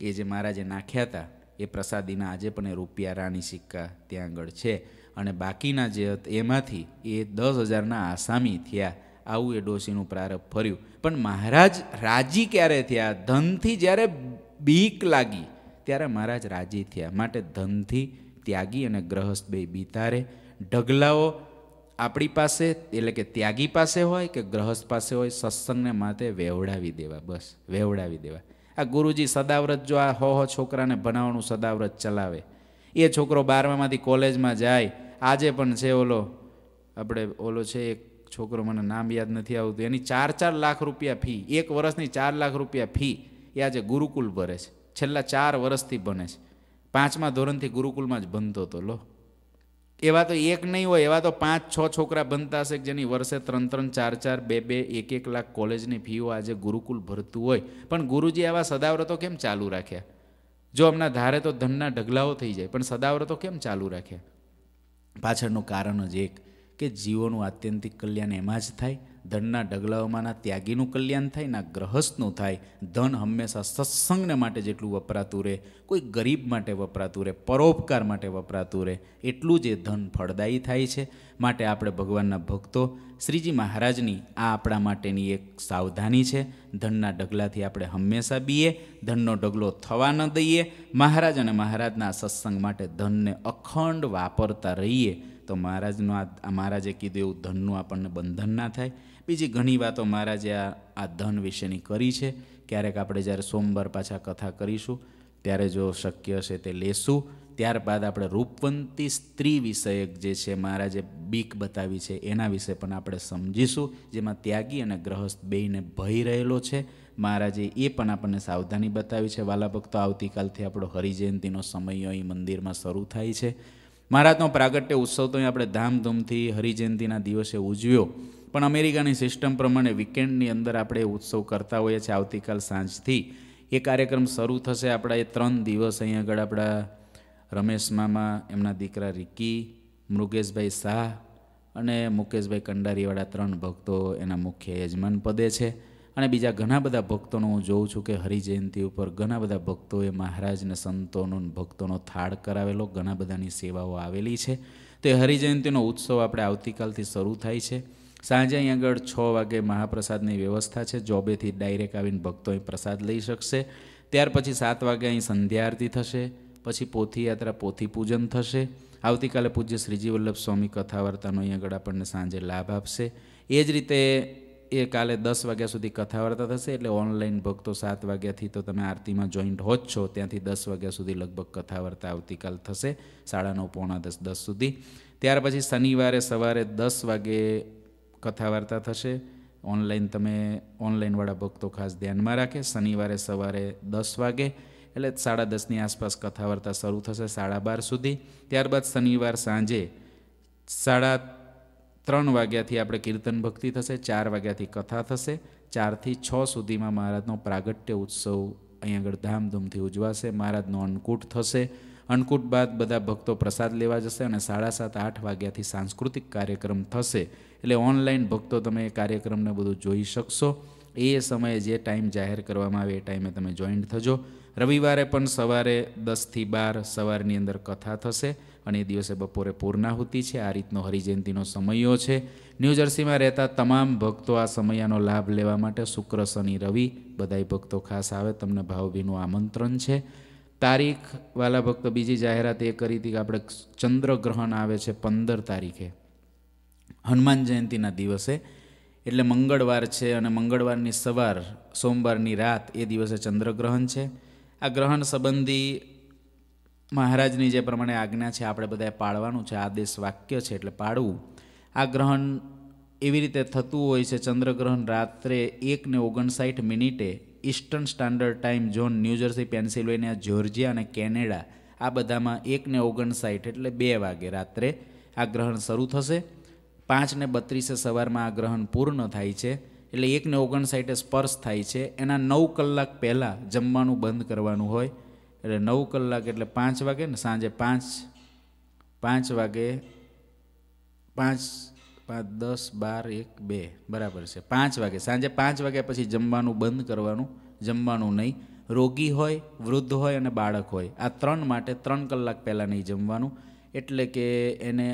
એ જે મહારાજે નાખ્યા હતા એ પ્રસાદીના આજે પણ એ રૂપિયા રાણી સિક્કા ત્યાં આગળ છે અને બાકીના જે એમાંથી એ દસ હજારના આસામી થયા આવું એ ડોસીનું પ્રારંભ ફર્યું પણ મહારાજ રાજી ક્યારે થયા ધનથી જ્યારે બીક લાગી ત્યારે મહારાજ રાજી થયા માટે ધનથી ત્યાગી અને ગ્રહસ્થ બે બિતારે ઢગલાઓ આપણી પાસે એટલે કે ત્યાગી પાસે હોય કે ગ્રહસ્થ પાસે હોય સત્સંગને માટે વેવડાવી દેવા બસ વેવડાવી દેવા આ ગુરુજી સદાવ્રત જો આ હો હો છોકરાને ભણાવવાનું સદાવ્રત ચલાવે એ છોકરો બારમામાંથી કોલેજમાં જાય આજે પણ છે ઓલો આપણે ઓલો છે એક છોકરો મને નામ યાદ નથી આવતું એની ચાર ચાર લાખ રૂપિયા ફી એક વર્ષની ચાર લાખ રૂપિયા ફી એ આજે ગુરુકુલ ભરે છે છેલ્લા ચાર વર્ષથી ભણે છે પાંચમા ધોરણથી ગુરુકુલમાં જ બનતો હતો લો એવા તો એક નહીં હોય એવા તો પાંચ છ છોકરા બનતા હશે જેની વર્ષે ત્રણ ત્રણ ચાર ચાર બે બે એક એક લાખ કોલેજની ફીઓ આજે ગુરુકુલ ભરતું હોય પણ ગુરુજી આવા સદાવ્રતો કેમ ચાલુ રાખ્યા જો હમણાં ધારે તો ધનના ઢગલાઓ થઈ જાય પણ સદાવ્રતો કેમ ચાલુ રાખ્યા પાછળનું કારણ જ એક કે જીવોનું આત્યંતિક કલ્યાણ એમાં જ થાય ધનના ડગલાઓમાંના ત્યાગીનું કલ્યાણ થાય ના ગ્રહસ્થનું થાય ધન હંમેશા સત્સંગને માટે જેટલું વપરાતું રહે કોઈ ગરીબ માટે વપરાતું રહે પરોપકાર માટે વપરાતું રહે એટલું જ એ ધન ફળદાયી થાય છે માટે આપણે ભગવાનના ભક્તો શ્રીજી મહારાજની આ આપણા માટેની એક સાવધાની છે ધનના ડગલાથી આપણે હંમેશા બીએ ધનનો ડગલો થવા ન દઈએ મહારાજ અને મહારાજના સત્સંગ માટે ધનને અખંડ વાપરતા રહીએ તો મહારાજનો આ મહારાજે કીધું એવું ધનનું આપણને બંધન ના થાય બીજી ઘણી વાતો મહારાજે આ ધન વિશેની કરી છે ક્યારેક આપણે જ્યારે સોમવાર પાછા કથા કરીશું ત્યારે જો શક્ય હશે તે લેશું ત્યારબાદ આપણે રૂપવંતી સ્ત્રી વિષયક જે છે મહારાજે બીક બતાવી છે એના વિશે પણ આપણે સમજીશું જેમાં ત્યાગી અને ગ્રહસ્થ બેયને ભય રહેલો છે મહારાજે એ પણ આપણને સાવધાની બતાવી છે વાલા ભક્તો આવતીકાલથી આપણો હરિજયંતિનો સમય અહીં મંદિરમાં શરૂ થાય છે મહારાજનો પ્રાગટ્ય ઉત્સવ તો આપણે ધામધૂમથી હરિજયંતિના દિવસે ઉજવ્યો પણ અમેરિકાની સિસ્ટમ પ્રમાણે વીકેન્ડની અંદર આપણે ઉત્સવ કરતા હોઈએ છીએ આવતીકાલ સાંજથી એ કાર્યક્રમ શરૂ થશે આપણા એ ત્રણ દિવસ અહીં આગળ આપણા રમેશ મામા એમના દીકરા રિકી મૃગેશભાઈ શાહ અને મુકેશભાઈ કંડારીવાળા ત્રણ ભક્તો એના મુખ્ય યજમાન પદે છે અને બીજા ઘણા બધા ભક્તોનો હું જોઉં છું કે હરિજયંતિ ઉપર ઘણા બધા ભક્તોએ મહારાજને સંતોનો ભક્તોનો થાળ કરાવેલો ઘણા બધાની સેવાઓ આવેલી છે તો એ હરિજયંતિનો ઉત્સવ આપણે આવતીકાલથી શરૂ થાય છે સાંજે અહીં આગળ છ વાગે મહાપ્રસાદની વ્યવસ્થા છે જોબેથી ડાયરેક્ટ આવીને ભક્તો અહીં પ્રસાદ લઈ શકશે ત્યાર પછી સાત વાગે અહીં સંધ્યા આરતી થશે પછી પોથીયાત્રા પોથી પૂજન થશે આવતીકાલે પૂજ્ય શ્રીજી વલ્લભ સ્વામી કથા વાર્તાનો અહીં આગળ આપણને સાંજે લાભ આપશે એ જ રીતે એ કાલે દસ વાગ્યા સુધી કથા થશે એટલે ઓનલાઈન ભક્તો સાત વાગ્યાથી તો તમે આરતીમાં જોઈન્ટ હો જ છો ત્યાંથી દસ વાગ્યા સુધી લગભગ કથા આવતીકાલ થશે સાડા નવ પોણા દસ દસ સુધી ત્યાર પછી શનિવારે સવારે દસ વાગે કથાવાર્તા થશે ઓનલાઈન તમે ઓનલાઈનવાળા ભક્તો ખાસ ધ્યાનમાં રાખે શનિવારે સવારે દસ વાગે એટલે સાડા દસની આસપાસ કથાવાર્તા શરૂ થશે સાડા બાર સુધી ત્યારબાદ શનિવાર સાંજે સાડા ત્રણ વાગ્યાથી આપણે કીર્તન ભક્તિ થશે ચાર વાગ્યાથી કથા થશે ચારથી છ સુધીમાં મહારાજનો પ્રાગટ્ય ઉત્સવ અહીં આગળ ધામધૂમથી ઉજવાશે મહારાજનો અન્નકૂટ થશે અન્નકૂટ બાદ બધા ભક્તો પ્રસાદ લેવા જશે અને સાડા સાત આઠ વાગ્યાથી સાંસ્કૃતિક કાર્યક્રમ થશે એટલે ઓનલાઈન ભક્તો તમે કાર્યક્રમને બધું જોઈ શકશો એ સમયે જે ટાઈમ જાહેર કરવામાં આવે એ ટાઈમે તમે જોઈન્ટ થજો રવિવારે પણ સવારે દસથી બાર સવારની અંદર કથા થશે અને એ દિવસે બપોરે પૂર્ણાહુતિ છે આ રીતનો હરિજયંતીનો સમયો છે ન્યૂજર્સીમાં રહેતા તમામ ભક્તો આ સમયાનો લાભ લેવા માટે શુક્ર શનિ રવિ બધાય ભક્તો ખાસ આવે તમને ભાવભીનું આમંત્રણ છે તારીખ વાલા ભક્તો બીજી જાહેરાત એ કરી હતી કે આપણે ચંદ્રગ્રહણ આવે છે પંદર તારીખે હનુમાન જયંતિના દિવસે એટલે મંગળવાર છે અને મંગળવારની સવાર સોમવારની રાત એ દિવસે ચંદ્રગ્રહણ છે આ ગ્રહણ સંબંધી મહારાજની જે પ્રમાણે આજ્ઞા છે આપણે બધાએ પાળવાનું છે આદેશ વાક્ય છે એટલે પાડવું આ ગ્રહણ એવી રીતે થતું હોય છે ચંદ્રગ્રહણ રાત્રે એકને ઓગણસાઠ મિનિટે eastern standard time zone New Jersey Pennsylvania Georgia અને કેનેડા આ બધામાં એકને ઓગણસાઠ એટલે બે વાગે રાત્રે આ ગ્રહણ શરૂ થશે પાંચને બત્રીસે સવારમાં આ ગ્રહણ પૂર્ણ થાય છે એટલે એકને ઓગણસાઠે સ્પર્શ થાય છે એના નવ કલાક પહેલાં જમવાનું બંધ કરવાનું હોય એટલે નવ કલાક એટલે પાંચ વાગે ને સાંજે પાંચ પાંચ વાગે પાંચ પાંચ દસ બાર એક બે બરાબર છે પાંચ વાગે સાંજે પાંચ વાગ્યા પછી જમવાનું બંધ કરવાનું જમવાનું નહીં રોગી હોય વૃદ્ધ હોય અને બાળક હોય આ ત્રણ માટે ત્રણ કલાક પહેલાં નહીં જમવાનું એટલે કે એને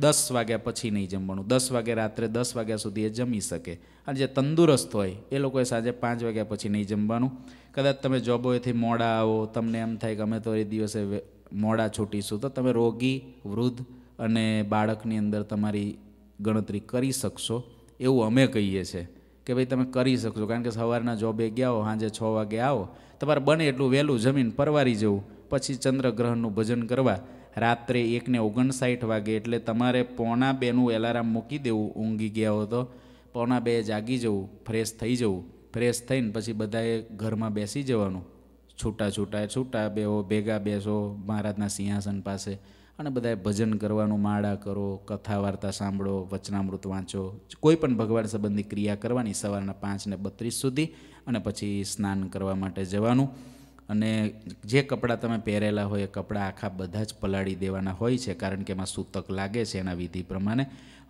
દસ વાગ્યા પછી નહીં જમવાનું દસ વાગ્યા રાત્રે દસ વાગ્યા સુધી એ જમી શકે અને જે તંદુરસ્ત હોય એ લોકોએ સાંજે પાંચ વાગ્યા પછી નહીં જમવાનું કદાચ તમે જોબોએથી મોડા આવો તમને એમ થાય કે અમે તો એ દિવસે મોડા છૂટીશું તો તમે રોગી વૃદ્ધ અને બાળકની અંદર તમારી ગણતરી કરી શકશો એવું અમે કહીએ છીએ કે ભાઈ તમે કરી શકશો કારણ કે સવારના જોબે ગયા હો સાંજે છ વાગે આવો તમારે બને એટલું વહેલું જમીન પરવારી જવું પછી ચંદ્રગ્રહણનું ભજન કરવા રાત્રે એકને ઓગણસાઠ વાગે એટલે તમારે પોણા બેનું એલાર્મ મૂકી દેવું ઊંઘી ગયા હો તો પોણા બે જાગી જવું ફ્રેશ થઈ જવું ફ્રેશ થઈને પછી બધાએ ઘરમાં બેસી જવાનું છૂટા છૂટા છૂટા બેહો ભેગા બેસો મહારાજના સિંહાસન પાસે અને બધાએ ભજન કરવાનું માળા કરો કથા વાર્તા સાંભળો વચનામૃત વાંચો કોઈ પણ ભગવાન સંબંધી ક્રિયા કરવાની સવારના પાંચને બત્રીસ સુધી અને પછી સ્નાન કરવા માટે જવાનું અને જે કપડાં તમે પહેરેલા હોય એ કપડાં આખા બધા જ પલાળી દેવાના હોય છે કારણ કે એમાં સૂતક લાગે છે એના વિધિ પ્રમાણે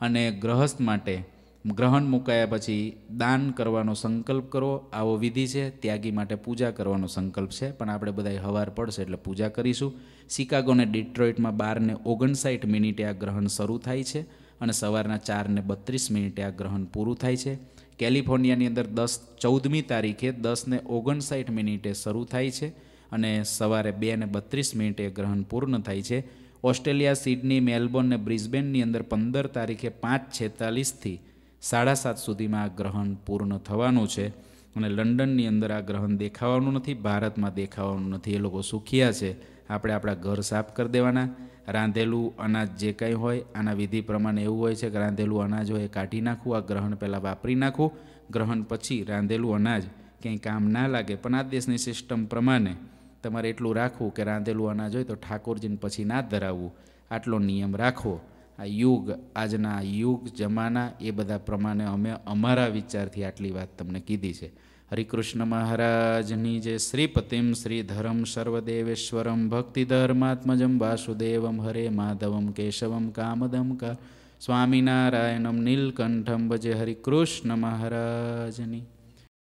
અને ગ્રહસ્થ માટે ગ્રહણ મુકાયા પછી દાન કરવાનો સંકલ્પ કરો આવો વિધિ છે ત્યાગી માટે પૂજા કરવાનો સંકલ્પ છે પણ આપણે બધા હવાર પડશે એટલે પૂજા કરીશું શિકાગોને ડિટ્રોઇટમાં બારને ઓગણસાઠ મિનિટે આ ગ્રહણ શરૂ થાય છે અને સવારના ચારને બત્રીસ મિનિટે આ ગ્રહણ પૂરું થાય છે કેલિફોર્નિયાની અંદર દસ ચૌદમી તારીખે દસને ઓગણસાઠ મિનિટે શરૂ થાય છે અને સવારે બે ને બત્રીસ મિનિટે ગ્રહણ પૂર્ણ થાય છે ઓસ્ટ્રેલિયા સિડની મેલબોર્ન અને બ્રિસ્બેનની અંદર પંદર તારીખે પાંચ છેતાલીસથી સાડા સાત સુધીમાં આ ગ્રહણ પૂર્ણ થવાનું છે અને લંડનની અંદર આ ગ્રહણ દેખાવાનું નથી ભારતમાં દેખાવાનું નથી એ લોકો સુખિયા છે આપણે આપણા ઘર સાફ કરી દેવાના રાંધેલું અનાજ જે કંઈ હોય આના વિધિ પ્રમાણે એવું હોય છે કે રાંધેલું અનાજ હોય એ કાઢી નાખવું આ ગ્રહણ પહેલાં વાપરી નાખવું ગ્રહણ પછી રાંધેલું અનાજ ક્યાંય કામ ના લાગે પણ આ દેશની સિસ્ટમ પ્રમાણે તમારે એટલું રાખવું કે રાંધેલું અનાજ હોય તો ઠાકોરજીને પછી ના ધરાવવું આટલો નિયમ રાખવો આ યુગ આજના યુગ જમાના એ બધા પ્રમાણે અમે અમારા વિચારથી આટલી વાત તમને કીધી છે હરિકૃષ્ણ મહારાજની જે શ્રીપતિમ શ્રીધરમ સર્વદેવેશ્વરમ ભક્તિધર્માત્મજમ વાસુદેવમ હરે માધવમ કેશવમ કામદમ કા સ્વામિનારાયણમ નીલકંઠમ ભજે હરિકૃષ્ણ મહારાજની